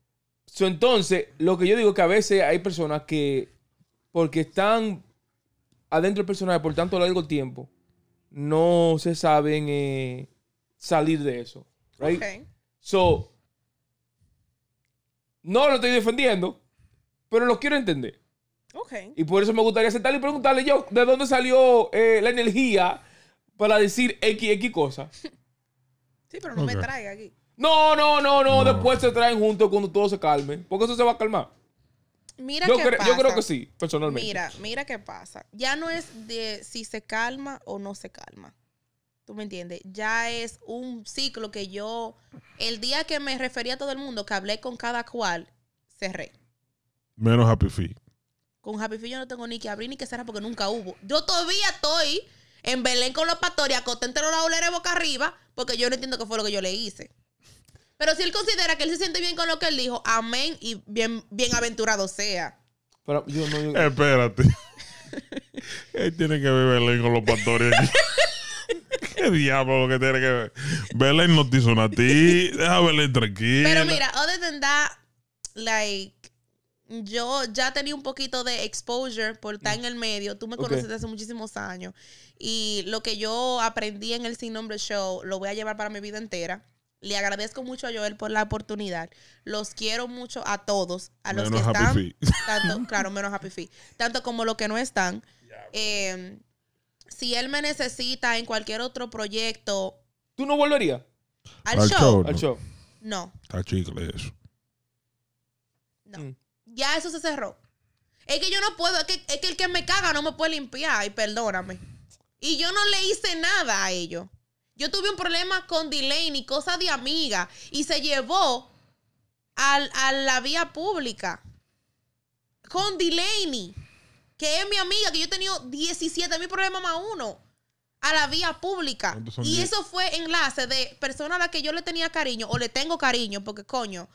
entonces, lo que yo digo es que a veces hay personas que, porque están adentro del personaje por tanto largo tiempo, no se saben eh, salir de eso. Right? So, no lo estoy defendiendo, pero lo quiero entender. Okay. Y por eso me gustaría sentarle y preguntarle yo, ¿de dónde salió eh, la energía? para decir XX cosa. Sí, pero no me trae aquí. No, no, no, no, Después se traen juntos cuando todo se calme. Porque eso se va a calmar. Mira yo qué pasa. Yo creo que sí, personalmente. Mira, mira qué pasa. Ya no es de si se calma o no se calma. ¿Tú me entiendes? Ya es un ciclo que yo, el día que me referí a todo el mundo, que hablé con cada cual, cerré. Menos Happy Feet. Con Happy Feet yo no tengo ni que abrir ni que cerrar porque nunca hubo. Yo todavía estoy en Belén con los pastores, acosté la los de boca arriba, porque yo no entiendo qué fue lo que yo le hice. Pero si él considera que él se siente bien con lo que él dijo, amén y bien, bienaventurado sea. Pero yo no. Espérate. él tiene que ver Belén con los pastores. ¿Qué diablo que tiene que ver? Belén no te hizo a ti. Deja a Belén tranquila. Pero mira, other de that, like yo ya tenía un poquito de exposure por estar mm. en el medio. Tú me conoces desde hace muchísimos años. Y lo que yo aprendí en el Sin Nombre Show lo voy a llevar para mi vida entera. Le agradezco mucho a Joel por la oportunidad. Los quiero mucho a todos. A los que están. tanto, claro, menos Happy Feet. Tanto como los que no están. Em, si él me necesita en cualquier otro proyecto. ¿Tú no volverías? Al, show. no. Al show. No. eso. No. Mm ya eso se cerró. Es que yo no puedo, es que, que el que me caga no me puede limpiar, y perdóname. Y yo no le hice nada a ellos. Yo tuve un problema con Delaney, cosa de amiga, y se llevó a la vía pública. Con Delaney, que es mi amiga, que yo he tenido 17 mil problemas más uno, a la vía pública. Y eso fue enlace de personas a las que yo le tenía cariño, o le tengo cariño, porque coño,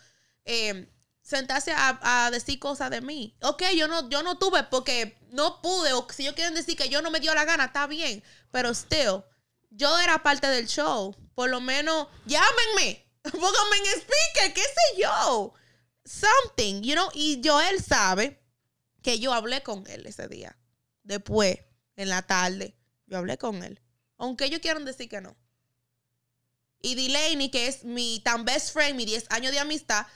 eh, sentarse a, decir cosas de mí. Ok, yo no, yo no tuve porque no pude, o si yo quieren decir que yo no me dio la gana, está bien, pero still, yo era parte del show. Por lo menos, llámenme, pónganme en speaker, qué sé yo. Something, you know, y Joel sabe que yo hablé con él ese día. Después, en la tarde, yo hablé con él. Aunque ellos quieran decir que no. Y Delaney, que es mi tan best friend, mi 10 años de amistad,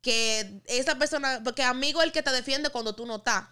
que esa persona, porque amigo es el que te defiende cuando tú no estás.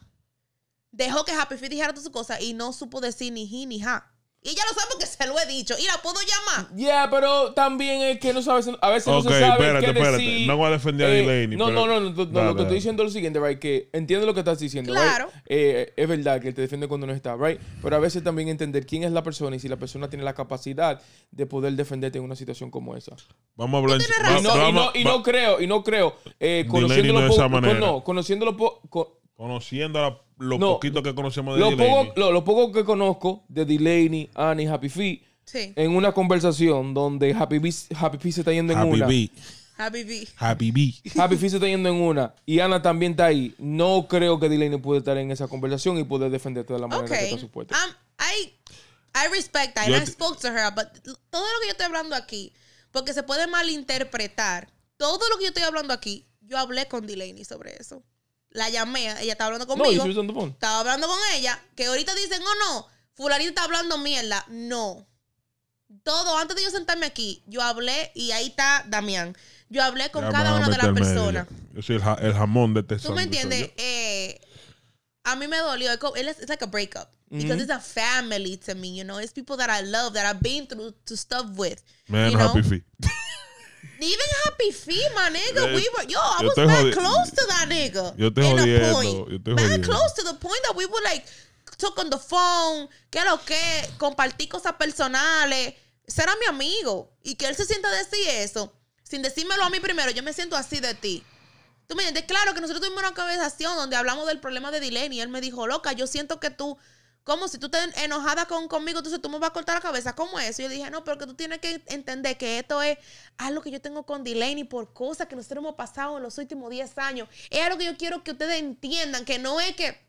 Dejó que Happy Feet dijera todas sus cosas y no supo decir ni ji ni ja. Y ya lo sabe porque se lo he dicho. Y la puedo llamar. Yeah, pero también es que no sabes, a veces no se sabe espérate, espérate. No voy a defender a eh, Delaney. No, no, no, Lo que estoy diciendo es lo siguiente, right? Que entiendo lo que estás diciendo, claro. Eh, es verdad que él te defiende cuando no está, right? Pero a veces también entender quién es la persona y si la persona tiene la capacidad de poder defenderte en una situación como esa. Vamos a hablar. Y no, y no, creo, y no creo. Eh, conociéndolo, de esa manera. no, conociéndolo, Conociendo a lo poquito que conocemos de lo Delaney. Poco, lo, poco que conozco de Delaney, y Happy Feet, en una conversación donde Happy Happy Fee se está yendo en una. Happy Fee Happy Fee Happy Fee se está yendo en una. Y Ana también está ahí. No creo que Delaney pueda estar en esa conversación y poder defenderte de la manera que está supuesta. Um, I, I respect that. I spoke to her. But todo lo que yo estoy hablando aquí, porque se puede malinterpretar. Todo lo que yo estoy hablando aquí, yo hablé con Delaney sobre eso la llamé, ella estaba hablando conmigo. Estaba hablando con ella, que ahorita dicen, oh no, fulanita está hablando mierda. No. Todo, antes de yo sentarme aquí, yo hablé y ahí está Damián. Yo hablé con cada una de las personas. Yo soy el, jamón de Tesoro. Este ¿Tú me entiendes? Eh, a mí me dolió. Es like a breakup. Mm-hmm. Because es una it's a family to me, you know? It's people that I love, that I've been through to stuff with. Man, you Even Happy Feet, my nigga, we were yo, I was very close to that nigga. Yo te jodiendo. Point, Very close to the point that we were like took on the phone, que lo que, compartí cosas personales. Será mi amigo. Y que él se sienta a decir eso, sin decírmelo a mí primero, yo me siento así de ti. Tú me entiendes, claro que nosotros tuvimos una conversación donde hablamos del problema de Dylan y él me dijo, loca, yo siento que tú como si tú estás enojada con, conmigo, entonces tú me vas a cortar la cabeza. ¿Cómo eso? Yo dije, no, pero que tú tienes que entender que esto es algo que yo tengo con Delaney por cosas que nosotros hemos pasado en los últimos 10 años. Es algo que yo quiero que ustedes entiendan, que no es que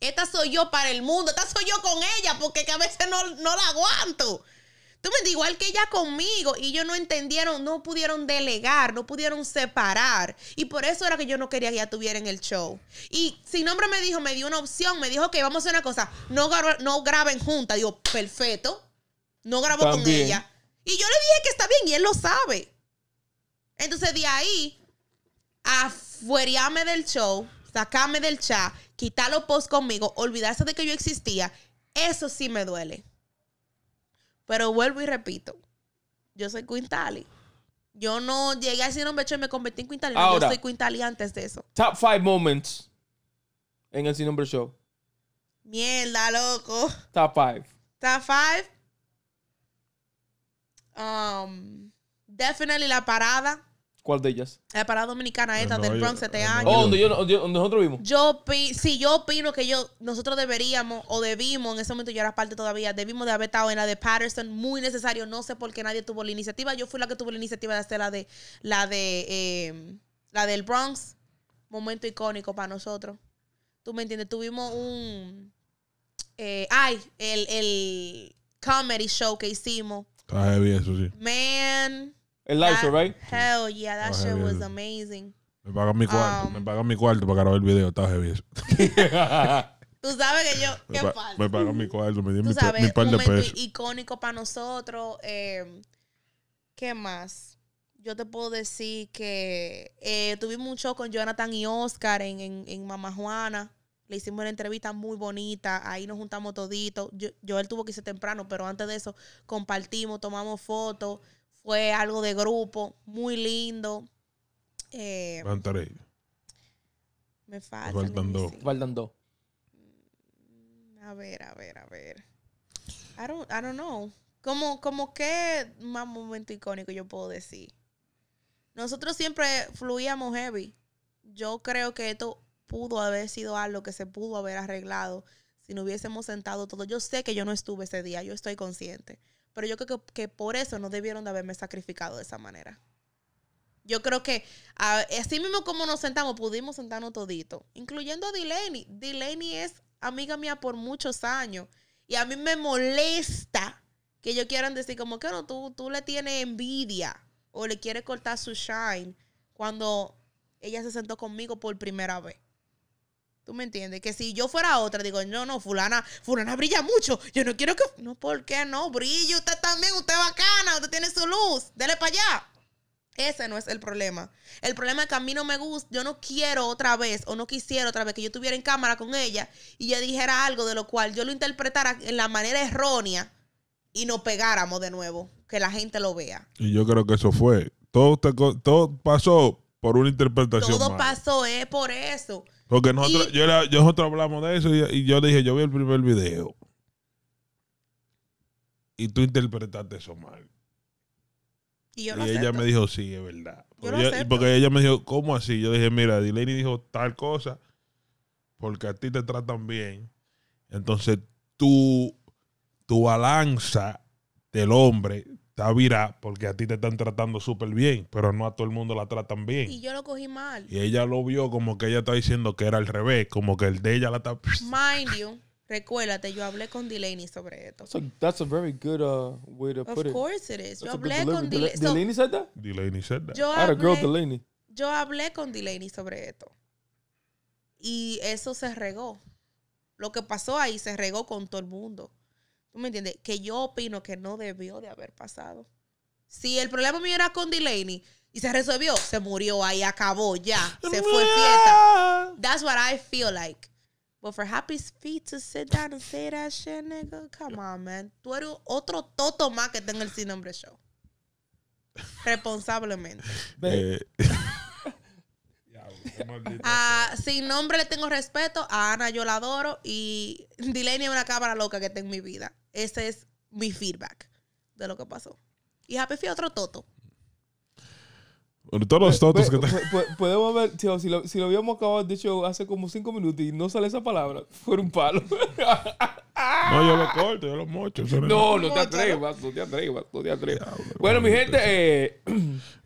esta soy yo para el mundo, esta soy yo con ella, porque a veces no, no la aguanto. Tú me igual que ella conmigo y yo no entendieron, no pudieron delegar, no pudieron separar. Y por eso era que yo no quería que ella tuviera en el show. Y sin nombre me dijo, me dio una opción, me dijo, ok, vamos a hacer una cosa, no, no graben juntas. Digo, perfecto, no grabo con ella. Y yo le dije que está bien y él lo sabe. Entonces de ahí, Afuerearme del show, sacame del chat, quitar los posts conmigo, olvidarse de que yo existía, eso sí me duele. Pero vuelvo y repito, yo soy Quintali. Yo no llegué a ese Show y me convertí en Quintali. yo soy Quintali antes de eso. Top 5 moments en el Sin Nombre Show. Mierda, loco. Top 5. Top 5. Um, definitely la parada. ¿Cuál de ellas? La parada dominicana esta del Bronx este año. yo, oh, nosotros vimos. Yo sí, yo opino que yo, nosotros deberíamos o debimos, en ese momento yo era parte todavía, debimos de haber estado en la de Patterson, muy necesario. No sé por qué nadie tuvo la iniciativa. Yo fui la que tuvo la iniciativa de hacer la de la de em, la del Bronx. Momento icónico para nosotros. Tú me entiendes, tuvimos un eh, ay, el, el comedy show que hicimos. Ay, bien, eso, sí. Man. El live show, right? Hell yeah, that show was amazing. Me pagan mi cuarto, me um, pagan mi cuarto para grabar el video, estaba heavy Tú sabes que yo, qué me, me pagan mi cuarto, me dio mi, par de pesos. icónico para nosotros. Em, ¿Qué más? Yo te puedo decir que eh, tuvimos un show con Jonathan y Oscar en, en, en Juana. Le hicimos una entrevista muy bonita. Ahí nos juntamos toditos. Yo, yo, él tuvo que irse temprano, pero antes de eso compartimos, tomamos fotos. Fue algo de grupo, muy lindo. Eh, Me falta. Faltan dos. A ver, a ver, a ver. I don't, I know. Como, como qué más momento icónico yo puedo decir. Nosotros siempre fluíamos heavy. Yo creo que esto pudo haber sido algo que se pudo haber arreglado si no hubiésemos sentado todo. Yo sé que yo no estuve ese día, yo estoy consciente. Pero yo creo que, por eso no debieron de haberme sacrificado de esa manera. Yo creo que así mismo como nos sentamos, pudimos sentarnos todito, incluyendo a Delaney. Delaney es amiga mía por muchos años. Y a mí me molesta que ellos quieran decir como que no, tú, tú le tienes envidia o le quieres cortar su shine cuando ella se sentó conmigo por primera vez. ¿Tú me entiendes? Que si yo fuera otra, digo, no, no, fulana, fulana brilla mucho. Yo no quiero que... No, ¿por qué no? Brille usted también, usted es bacana, usted tiene su luz. Dele para allá. Ese no es el problema. El problema es que a mí no me gusta, yo no quiero otra vez o no quisiera otra vez que yo estuviera en cámara con ella y ella dijera algo de lo cual yo lo interpretara en la manera errónea y nos pegáramos de nuevo, que la gente lo vea. Y yo creo que eso fue. Todo, todo pasó por una interpretación. Todo pasó, es por eso. Porque nosotros, hablamos de eso y, yo dije, yo vi el primer video. Y tú interpretaste eso mal. Y, ella me dijo, sí, es verdad. Porque, ella, me dijo, ¿cómo así? Yo dije, mira, y dijo tal cosa porque a ti te tratan bien. Entonces, tú, tu balanza del hombre está porque a ti te están tratando súper bien, pero no a todo el mundo la tratan bien. Y yo lo cogí mal. Y ella lo vio como que ella está diciendo que era al revés, como que el de ella la está... Mind you. Recuérdate, yo hablé con Delaney sobre esto. So that's a very good uh, way to put it. Of course it is. Yo hablé con Delaney. Delaney said that? Delaney said that. Delaney. Yo hablé con Delaney sobre esto. Y eso se regó. Lo que pasó ahí se regó con todo el mundo. ¿Tú me entiendes? Que yo opino que no debió de haber pasado. Si el problema mío era con Delaney y se resolvió, se murió ahí, acabó, ya. Se fue fiesta. That's what I feel like. But for happy feet to sit down and say that shit, nigga, come on, man. Tú eres otro toto más que tenga el sin nombre show. Responsablemente. Eh. Ah, sin nombre le tengo respeto. A Ana yo la adoro. Y Delaney es una cámara loca que tengo en mi vida. Ese es mi feedback de lo que pasó. Y Happy fue otro toto. Bueno, todos los pues, pues, totos que pues, Podemos ver, tío, si lo, si lo habíamos acabado de hecho, hace como cinco minutos y no sale esa palabra, fue un palo. no, yo lo corto, yo lo mocho. No, no te atrevas, no te atrevas, no te atrevas. bueno, mi gente, eh,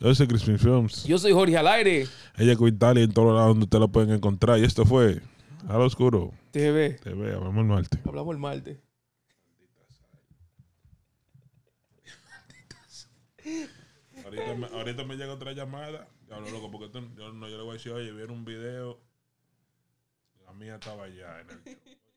yo soy Crispin Films. Yo soy Jorge Alaire. Ella Italia en todos lados donde ustedes la pueden encontrar. Y esto fue A lo Oscuro. TV. TV, hablamos el martes. Hablamos el martes. Ahorita me, llega otra llamada. Yo hablo loco, porque yo, no, le voy a decir, oye, vieron un video. La mía estaba allá en el